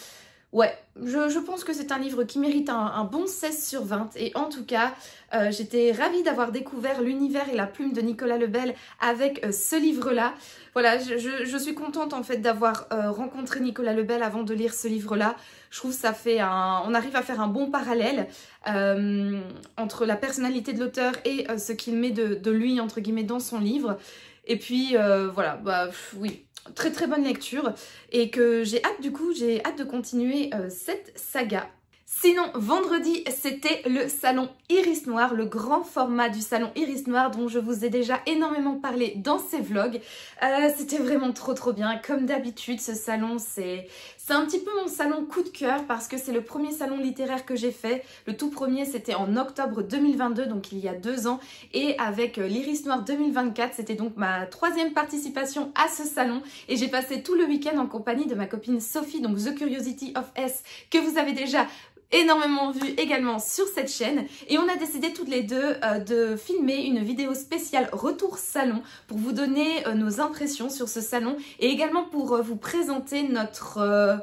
[SPEAKER 1] Ouais, je, pense que c'est un livre qui mérite un, bon 16 sur 20. Et en tout cas, euh, j'étais ravie d'avoir découvert l'univers et la plume de Nicolas Lebel avec euh, ce livre-là. Voilà, je, suis contente en fait d'avoir euh, rencontré Nicolas Lebel avant de lire ce livre-là. Je trouve ça fait un... On arrive à faire un bon parallèle entre la personnalité de l'auteur et ce qu'il met de, lui, entre guillemets, dans son livre. Et puis, voilà, bah oui, très très bonne lecture et que j'ai hâte du coup, j'ai hâte de continuer euh, cette saga. Sinon, vendredi, c'était le salon Iris Noir, le grand format du salon Iris Noir dont je vous ai déjà énormément parlé dans ces vlogs. Euh, c'était vraiment trop trop bien. Comme d'habitude, ce salon, c'est c'est un petit peu mon salon coup de cœur parce que c'est le premier salon littéraire que j'ai fait. Le tout premier, c'était en octobre 2022, donc il y a deux ans. Et avec euh, l'Iris Noir 2024, c'était donc ma troisième participation à ce salon. Et j'ai passé tout le week-end en compagnie de ma copine Sophie, donc The Curiosity of S, que vous avez déjà énormément vues également sur cette chaîne et on a décidé toutes les deux euh, de filmer une vidéo spéciale retour salon pour vous donner euh, nos impressions sur ce salon et également pour euh, vous présenter notre...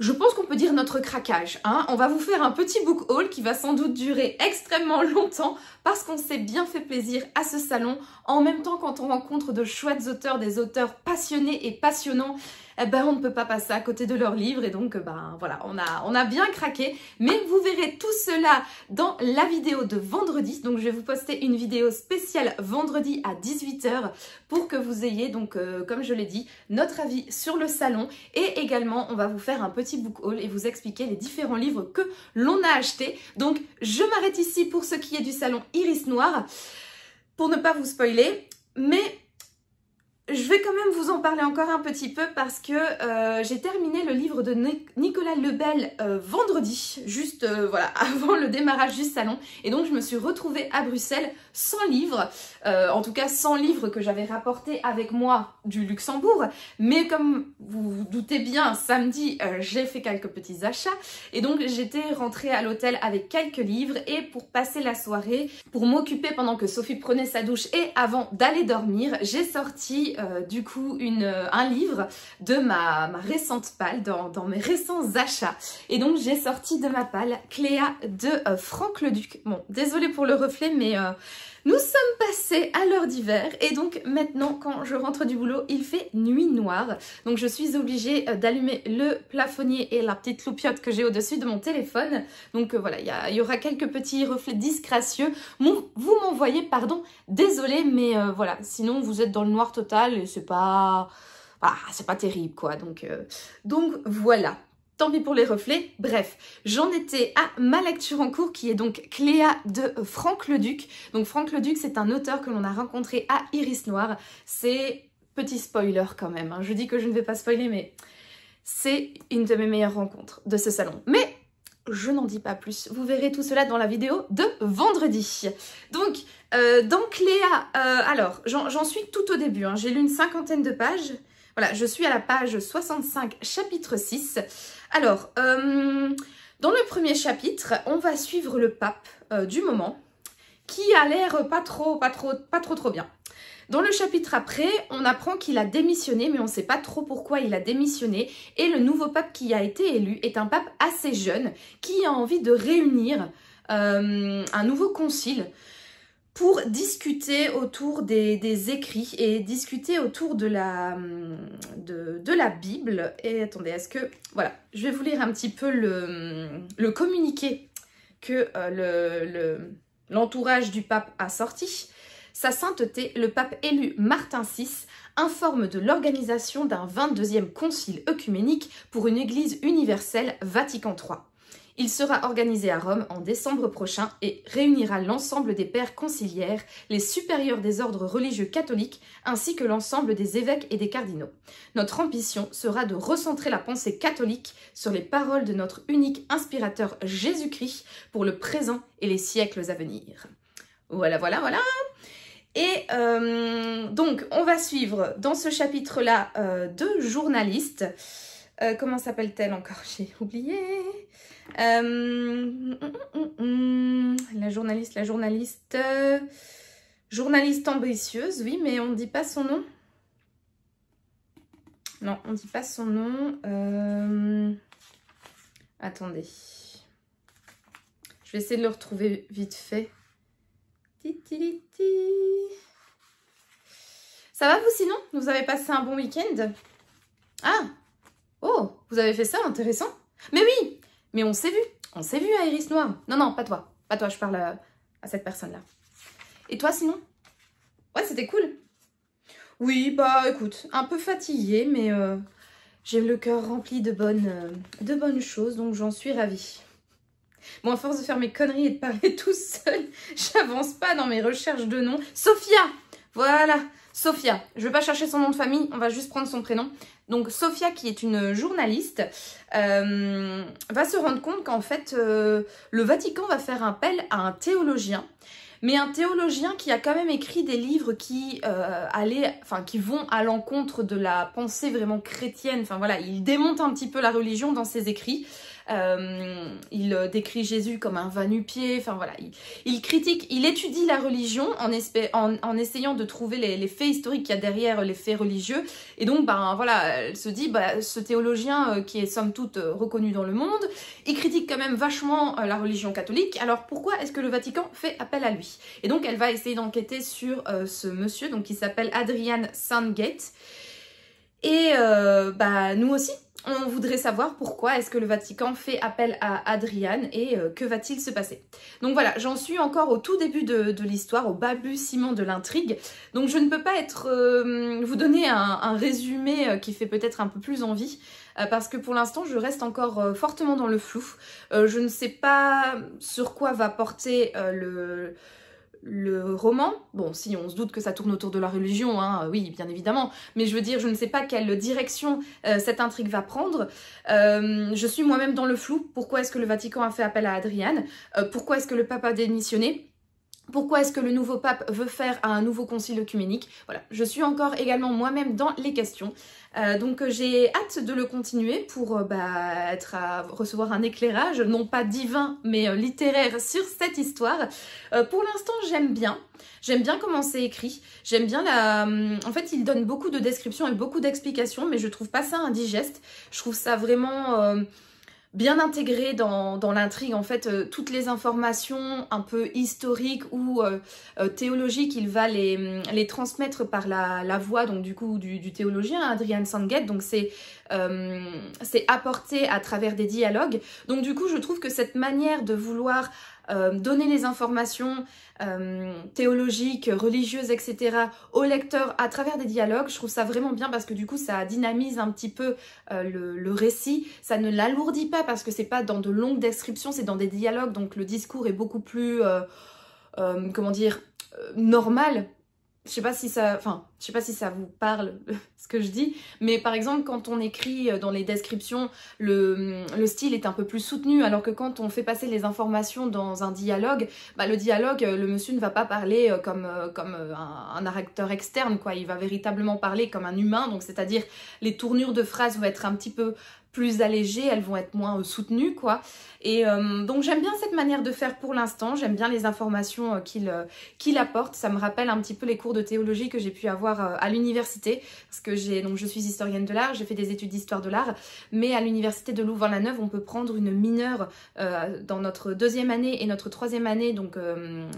[SPEAKER 1] Je pense qu'on peut dire notre craquage. Hein. on va vous faire un petit book haul qui va sans doute durer extrêmement longtemps parce qu'on s'est bien fait plaisir à ce salon. En même temps, quand on rencontre de chouettes auteurs, des auteurs passionnés et passionnants, eh ben, on ne peut pas passer à côté de leurs livres. Et donc, ben, voilà, on a, on a bien craqué. Mais vous verrez tout cela dans la vidéo de vendredi. Donc, je vais vous poster une vidéo spéciale vendredi à 18h pour que vous ayez, donc, euh, comme je l'ai dit, notre avis sur le salon. Et également, on va vous faire un petit book haul et vous expliquer les différents livres que l'on a achetés. Donc, je m'arrête ici pour ce qui est du salon Iris Noir pour ne pas vous spoiler. Mais je vais quand même vous en parler encore un petit peu parce que euh, j'ai terminé le livre de Nicolas Lebel euh, vendredi, juste euh, voilà, [laughs] avant le démarrage du salon. Et donc je me suis retrouvée à Bruxelles sans livre, en tout cas sans livre que j'avais rapporté avec moi du Luxembourg. Mais comme vous vous doutez bien, samedi j'ai fait quelques petits achats et donc j'étais rentrée à l'hôtel avec quelques livres et pour passer la soirée, pour m'occuper pendant que Sophie prenait sa douche et avant d'aller dormir, j'ai sorti euh, du coup euh, un livre de ma, récente palle, dans, mes récents achats. Et donc j'ai sorti de ma palle Cléa de euh, Franck Leduc. Bon, désolée pour le reflet, mais nous sommes passés à l'heure d'hiver et donc maintenant quand je rentre du boulot il fait nuit noire donc je suis obligée euh, d'allumer le plafonnier et la petite loupiote que j'ai au-dessus de mon téléphone donc euh, voilà il y, aura quelques petits reflets disgracieux vous m'envoyez pardon désolé mais euh, voilà sinon vous êtes dans le noir total et c'est pas... Ah, c'est pas terrible quoi donc, donc voilà tant pis pour les reflets. Bref, j'en étais à ma lecture en cours qui est donc Cléa de Franck Leduc. Donc Franck Leduc, c'est un auteur que l'on a rencontré à Iris Noir. C'est petit spoiler quand même. Hein. Je dis que je ne vais pas spoiler, mais c'est une de mes meilleures rencontres de ce salon. Mais je n'en dis pas plus. Vous verrez tout cela dans la vidéo de vendredi. Donc, euh, dans Cléa, euh, alors, j'en suis tout au début. Hein. J'ai lu une cinquantaine de pages. Voilà, je suis à la page 65, chapitre 6. Alors, euh, dans le premier chapitre, on va suivre le pape euh, du moment, qui a l'air pas trop, pas trop, pas trop, trop bien. Dans le chapitre après, on apprend qu'il a démissionné, mais on ne sait pas trop pourquoi il a démissionné. Et le nouveau pape qui a été élu est un pape assez jeune, qui a envie de réunir euh, un nouveau concile pour discuter autour des, écrits et discuter autour de la, hum, de, la Bible. Et attendez, est-ce que... Voilà, je vais vous lire un petit peu le, communiqué que euh, l'entourage du pape a sorti. Sa sainteté, le pape élu Martin VI, informe de l'organisation d'un 22e concile œcuménique pour une église universelle Vatican III. Il sera organisé à Rome en décembre prochain et réunira l'ensemble des pères conciliaires, les supérieurs des ordres religieux catholiques, ainsi que l'ensemble des évêques et des cardinaux. Notre ambition sera de recentrer la pensée catholique sur les paroles de notre unique inspirateur Jésus-Christ pour le présent et les siècles à venir. Voilà, voilà, voilà et euh, donc, on va suivre dans ce chapitre-là euh, deux journalistes euh, comment s'appelle-t-elle encore J'ai oublié. Euh, la journaliste, la journaliste. Euh, journaliste ambitieuse, oui, mais on ne dit pas son nom. Non, on ne dit pas son nom. attendez. Je vais essayer de le retrouver vite fait. Ça va vous sinon Vous avez passé un bon week-end Ah Oh, vous avez fait ça, intéressant. Mais oui, mais on s'est vu. On s'est vu à Iris Noir. Non, non, pas toi. Pas toi, je parle à, cette personne-là. Et toi, sinon Ouais, c'était cool. Oui, bah écoute, un peu fatiguée, mais euh, j'ai le cœur rempli de bonnes, euh, de bonnes choses, donc j'en suis ravie. Bon, à force de faire mes conneries et de parler [laughs] tout seul, j'avance pas dans mes recherches de noms. Sophia Voilà Sophia, je vais pas chercher son nom de famille, on va juste prendre son prénom. Donc Sophia, qui est une journaliste, euh, va se rendre compte qu'en fait, euh, le Vatican va faire appel à un théologien, mais un théologien qui a quand même écrit des livres qui, euh, enfin, qui vont à l'encontre de la pensée vraiment chrétienne. Enfin voilà, il démonte un petit peu la religion dans ses écrits. Euh, il euh, décrit Jésus comme un va-nu-pied, enfin voilà, il, critique, il étudie la religion en, essayant de trouver les, faits historiques qu'il y a derrière euh, les faits religieux, et donc ben voilà, elle se dit, bah, ce théologien qui est somme toute reconnu dans le monde, il critique quand même vachement la religion catholique, alors pourquoi est-ce que le Vatican fait appel à lui Et donc elle va essayer d'enquêter sur ce monsieur, donc qui s'appelle Adrian Sandgate. Et bah, nous aussi, on voudrait savoir pourquoi est-ce que le Vatican fait appel à Adriane et euh, que va-t-il se passer. Donc voilà, j'en suis encore au tout début de, l'histoire, au balbutiement de l'intrigue. Donc je ne peux pas être euh, vous donner un résumé euh, qui fait peut-être un peu plus envie parce que pour l'instant je reste encore fortement dans le flou. je ne sais pas sur quoi va porter le le roman, bon, si on se doute que ça tourne autour de la religion, hein, oui, bien évidemment, mais je veux dire, je ne sais pas quelle direction euh, cette intrigue va prendre. Euh, je suis moi-même dans le flou. Pourquoi est-ce que le Vatican a fait appel à Adriane euh, Pourquoi est-ce que le pape a démissionné pourquoi est-ce que le nouveau pape veut faire un nouveau concile œcuménique Voilà, je suis encore également moi-même dans les questions. Euh, donc euh, j'ai hâte de le continuer pour euh, bah, être recevoir un éclairage, non pas divin, mais littéraire sur cette histoire. pour l'instant, j'aime bien. J'aime bien comment c'est écrit. J'aime bien la... Hum, en fait, il donne beaucoup de descriptions et beaucoup d'explications, mais je trouve pas ça indigeste. Je trouve ça vraiment bien intégré dans, l'intrigue. En fait, euh, toutes les informations un peu historiques ou euh, euh, théologiques, il va les, mm, les transmettre par la, voix donc, du, coup, du, théologien hein, Adrian Sanguet Donc c'est apporté à travers des dialogues. Donc du coup, je trouve que cette manière de vouloir euh, donner les informations euh, théologiques, religieuses, etc. au lecteur à travers des dialogues. Je trouve ça vraiment bien parce que du coup, ça dynamise un petit peu euh, le, le, récit. Ça ne l'alourdit pas parce que c'est pas dans de longues descriptions, c'est dans des dialogues. Donc le discours est beaucoup plus, comment dire, normal je sais pas si ça, enfin, je sais pas si ça vous parle [laughs] ce que je dis, mais par exemple quand on écrit euh, dans les descriptions, le, mm, le, style est un peu plus soutenu, alors que quand on fait passer les informations dans un dialogue, bah, le dialogue, euh, le monsieur ne va pas parler euh, comme, comme un, un acteur externe, quoi. Il va véritablement parler comme un humain, donc c'est-à-dire les tournures de phrases vont être un petit peu plus allégées, elles vont être moins euh, soutenues, quoi. Et euh, donc j'aime bien cette manière de faire pour l'instant, j'aime bien les informations euh, qu'il qu'il apporte, ça me rappelle un petit peu les cours de théologie que j'ai pu avoir à l'université, parce que j'ai donc je suis historienne de l'art, j'ai fait des études d'histoire de l'art, mais à l'université de Louvain-la-Neuve, on peut prendre une mineure dans notre deuxième année et notre troisième année donc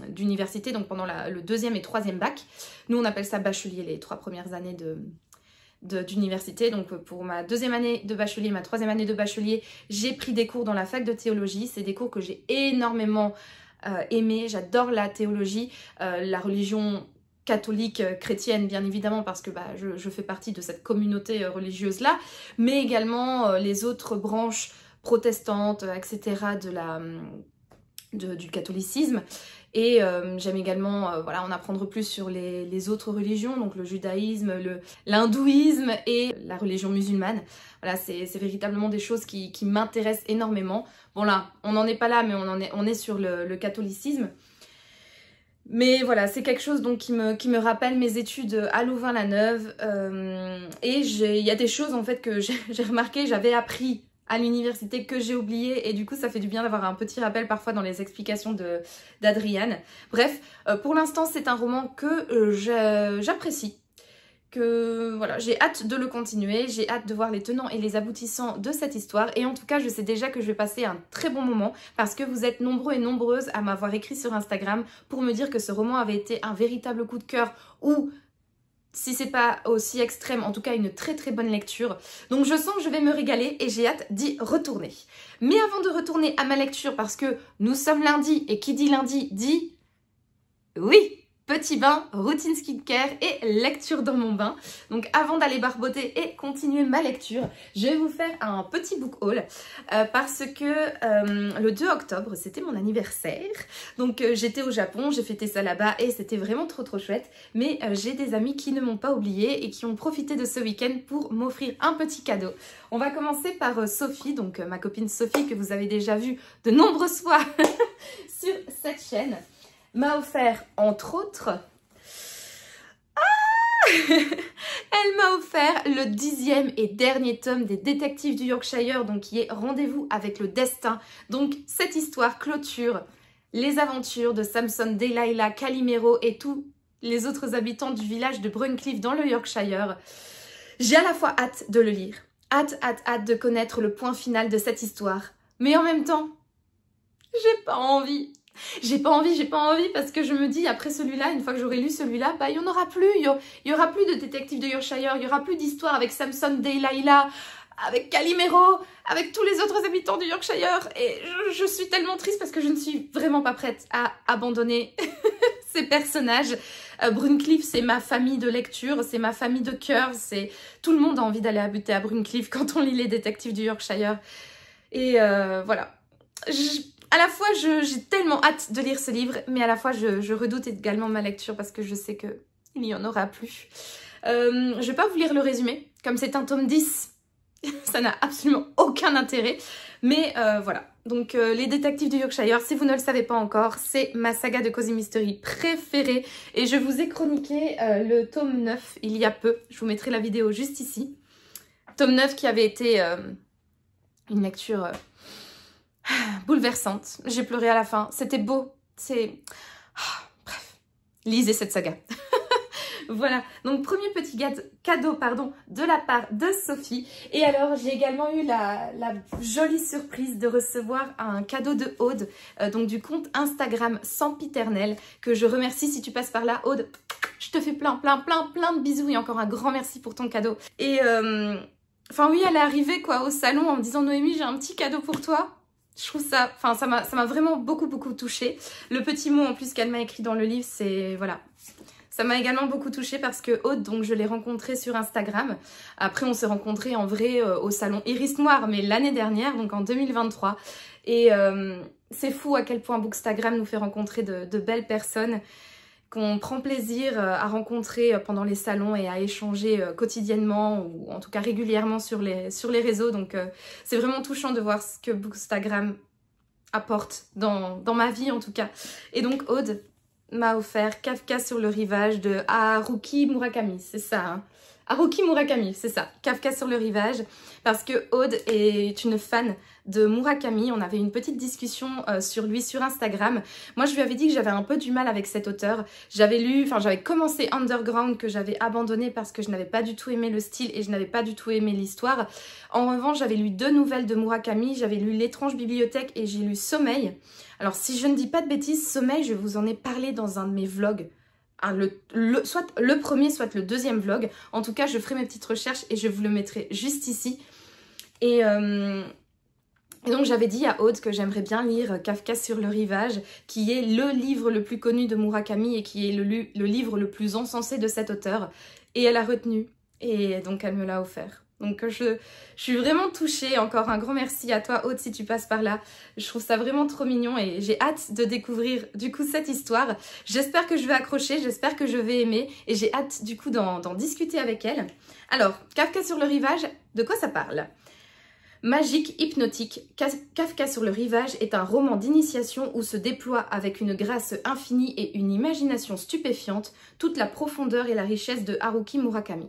[SPEAKER 1] d'université, donc pendant la, le deuxième et troisième bac. Nous on appelle ça bachelier les trois premières années de d'université. Donc euh, pour ma deuxième année de bachelier, ma troisième année de bachelier, j'ai pris des cours dans la fac de théologie. C'est des cours que j'ai énormément euh, aimé. J'adore la théologie, euh, la religion catholique chrétienne bien évidemment parce que bah, je, fais partie de cette communauté religieuse là, mais également les autres branches protestantes, etc. de la hum, du catholicisme. Et euh, j'aime également euh, voilà, en apprendre plus sur les, autres religions, donc le judaïsme, l'hindouisme et la religion musulmane. Voilà, c'est véritablement des choses qui, m'intéressent énormément. Bon là, on n'en est pas là, mais on, en est, on est sur le, catholicisme. Mais voilà, c'est quelque chose donc qui me, qui me, rappelle mes études à Louvain-la-Neuve. Euh, et il y a des choses en fait que j'ai [laughs] remarqué, j'avais appris à l'université que j'ai oublié et du coup ça fait du bien d'avoir un petit rappel parfois dans les explications d'Adriane. Bref, euh, pour l'instant c'est un roman que euh, j'apprécie, que voilà, j'ai hâte de le continuer, j'ai hâte de voir les tenants et les aboutissants de cette histoire et en tout cas je sais déjà que je vais passer un très bon moment parce que vous êtes nombreux et nombreuses à m'avoir écrit sur Instagram pour me dire que ce roman avait été un véritable coup de cœur ou si c'est pas aussi extrême, en tout cas une très très bonne lecture. Donc je sens que je vais me régaler et j'ai hâte d'y retourner. Mais avant de retourner à ma lecture, parce que nous sommes lundi et qui dit lundi dit oui petit bain, routine skincare et lecture dans mon bain. Donc avant d'aller barboter et continuer ma lecture, je vais vous faire un petit book haul euh, parce que euh, le 2 octobre, c'était mon anniversaire. Donc euh, j'étais au Japon, j'ai fêté ça là-bas et c'était vraiment trop trop chouette. Mais j'ai des amis qui ne m'ont pas oublié et qui ont profité de ce week-end pour m'offrir un petit cadeau. On va commencer par Sophie, donc ma copine Sophie que vous avez déjà vue de nombreuses fois [laughs] sur cette chaîne m'a offert, entre autres, ah [laughs] elle m'a offert le dixième et dernier tome des Détectives du Yorkshire, donc qui est Rendez-vous avec le destin. Donc cette histoire clôture les aventures de Samson, Delilah, Calimero et tous les autres habitants du village de Bruncliffe dans le Yorkshire. J'ai à la fois hâte de le lire, hâte, hâte, hâte de connaître le point final de cette histoire, mais en même temps, j'ai pas envie j'ai pas envie, j'ai pas envie parce que je me dis après celui-là, une fois que j'aurai lu celui-là, bah il y en aura plus, il y, aura plus de détectives de Yorkshire, il y aura plus d'histoire avec Samson Delilah, avec Calimero, avec tous les autres habitants du Yorkshire et je, suis tellement triste parce que je ne suis vraiment pas prête à abandonner [laughs] ces personnages. Euh, Bruncliffe, c'est ma famille de lecture, c'est ma famille de cœur, c'est tout le monde a envie d'aller habiter à Bruncliffe quand on lit les détectives du Yorkshire. Et euh, voilà. Je à la fois, j'ai tellement hâte de lire ce livre, mais à la fois, je, redoute également ma lecture parce que je sais qu'il n'y en aura plus. Euh, je ne vais pas vous lire le résumé, comme c'est un tome 10, [laughs] ça n'a absolument aucun intérêt. Mais euh, voilà. Donc, euh, Les Détectives du Yorkshire, si vous ne le savez pas encore, c'est ma saga de Cozy Mystery préférée. Et je vous ai chroniqué le tome 9 il y a peu. Je vous mettrai la vidéo juste ici. Tome 9 qui avait été une lecture bouleversante. J'ai pleuré à la fin. C'était beau. C'est... Ah, bref, lisez cette saga. [laughs] voilà, donc premier petit cadeau pardon, de la part de Sophie. Et alors, j'ai également eu la, jolie surprise de recevoir un cadeau de Aude, euh, donc du compte Instagram Sempiternel, que je remercie si tu passes par là. Aude, je te fais plein, plein, plein, plein de bisous et encore un grand merci pour ton cadeau. Et... Euh, enfin oui, elle est arrivée quoi au salon en disant Noémie, j'ai un petit cadeau pour toi je trouve ça, enfin ça m'a vraiment beaucoup beaucoup touchée. Le petit mot en plus qu'elle m'a écrit dans le livre, c'est voilà. Ça m'a également beaucoup touchée parce que Aude, donc je l'ai rencontrée sur Instagram. Après on s'est rencontrés en vrai euh, au salon Iris Noir, mais l'année dernière, donc en 2023. Et euh, c'est fou à quel point Bookstagram nous fait rencontrer de belles personnes qu'on prend plaisir euh, à rencontrer euh, pendant les salons et à échanger euh, quotidiennement ou en tout cas régulièrement sur les, sur les réseaux. Donc c'est vraiment touchant de voir ce que Bookstagram apporte dans, ma vie en tout cas. Et donc Aude m'a offert Kafka sur le rivage de Haruki Murakami, c'est ça hein. Haruki Murakami, c'est ça, Kafka sur le rivage, parce que Aude est une fan de Murakami. On avait une petite discussion euh, sur lui sur Instagram. Moi, je lui avais dit que j'avais un peu du mal avec cet auteur. J'avais lu, enfin, j'avais commencé Underground que j'avais abandonné parce que je n'avais pas du tout aimé le style et je n'avais pas du tout aimé l'histoire. En revanche, j'avais lu deux nouvelles de Murakami. J'avais lu L'étrange bibliothèque et j'ai lu Sommeil. Alors, si je ne dis pas de bêtises, Sommeil, je vous en ai parlé dans un de mes vlogs. soit le premier, soit le deuxième vlog. En tout cas, je ferai mes petites recherches et je vous le mettrai juste ici. Et, euh, et donc j'avais dit à Aude que j'aimerais bien lire Kafka sur le rivage, qui est le livre le plus connu de Murakami et qui est le, livre le plus encensé de cet auteur. Et elle a retenu, et donc elle me l'a offert. Donc je, je, suis vraiment touchée, encore un grand merci à toi Aude si tu passes par là. Je trouve ça vraiment trop mignon et j'ai hâte de découvrir du coup cette histoire. J'espère que je vais accrocher, j'espère que je vais aimer et j'ai hâte du coup d'en discuter avec elle. Alors, Kafka sur le rivage, de quoi ça parle Magique, hypnotique, Kafka sur le rivage est un roman d'initiation où se déploie avec une grâce infinie et une imagination stupéfiante toute la profondeur et la richesse de Haruki Murakami.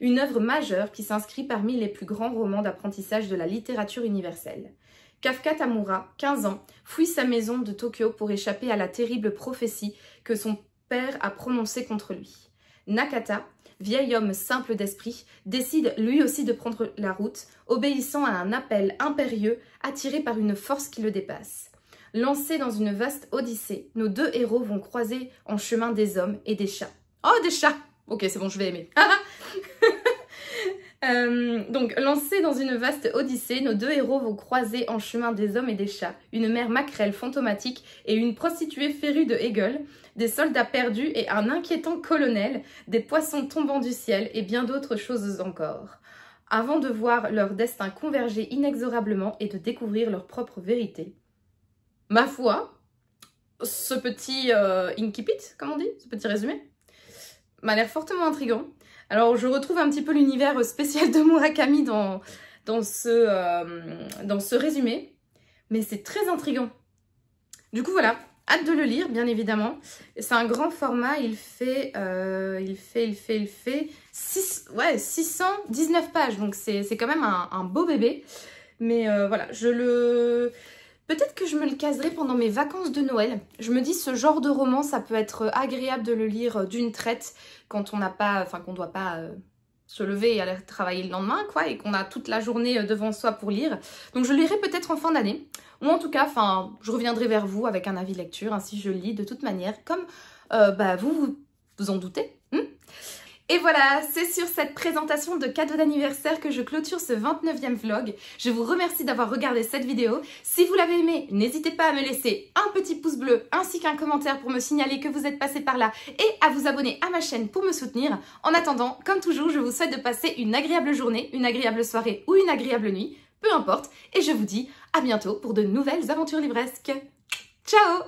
[SPEAKER 1] Une œuvre majeure qui s'inscrit parmi les plus grands romans d'apprentissage de la littérature universelle. Kafka Tamura, 15 ans, fuit sa maison de Tokyo pour échapper à la terrible prophétie que son père a prononcée contre lui. Nakata, vieil homme simple d'esprit, décide lui aussi de prendre la route, obéissant à un appel impérieux attiré par une force qui le dépasse. Lancés dans une vaste odyssée, nos deux héros vont croiser en chemin des hommes et des chats. Oh, des chats Ok, c'est bon, je vais aimer. [laughs] Euh, donc, lancés dans une vaste odyssée, nos deux héros vont croiser en chemin des hommes et des chats, une mère maquerelle fantomatique et une prostituée férue de Hegel, des soldats perdus et un inquiétant colonel, des poissons tombant du ciel et bien d'autres choses encore. Avant de voir leur destin converger inexorablement et de découvrir leur propre vérité. Ma foi, ce petit euh, incipit, comme on dit, ce petit résumé, m'a l'air fortement intrigant. Alors je retrouve un petit peu l'univers spécial de Murakami dans, dans, ce, euh, dans ce résumé, mais c'est très intriguant. Du coup voilà, hâte de le lire bien évidemment. C'est un grand format, il fait, euh, il fait, il fait, il fait ouais, 619 pages, donc c'est quand même un, beau bébé. Mais euh, voilà, je le... Peut-être que je me le caserai pendant mes vacances de Noël. Je me dis ce genre de roman, ça peut être euh, agréable de le lire euh, d'une traite quand on n'a pas, enfin qu'on ne doit pas euh, se lever et aller travailler le lendemain, quoi, et qu'on a toute la journée devant soi pour lire. Donc je lirai peut-être en fin d'année, ou en tout cas, enfin, je reviendrai vers vous avec un avis lecture ainsi je lis de toute manière, comme bah, vous vous en doutez. Hmm et voilà, c'est sur cette présentation de cadeau d'anniversaire que je clôture ce 29e vlog. Je vous remercie d'avoir regardé cette vidéo. Si vous l'avez aimée, n'hésitez pas à me laisser un petit pouce bleu ainsi qu'un commentaire pour me signaler que vous êtes passé par là et à vous abonner à ma chaîne pour me soutenir. En attendant, comme toujours, je vous souhaite de passer une agréable journée, une agréable soirée ou une agréable nuit, peu importe, et je vous dis à bientôt pour de nouvelles aventures libresques. Ciao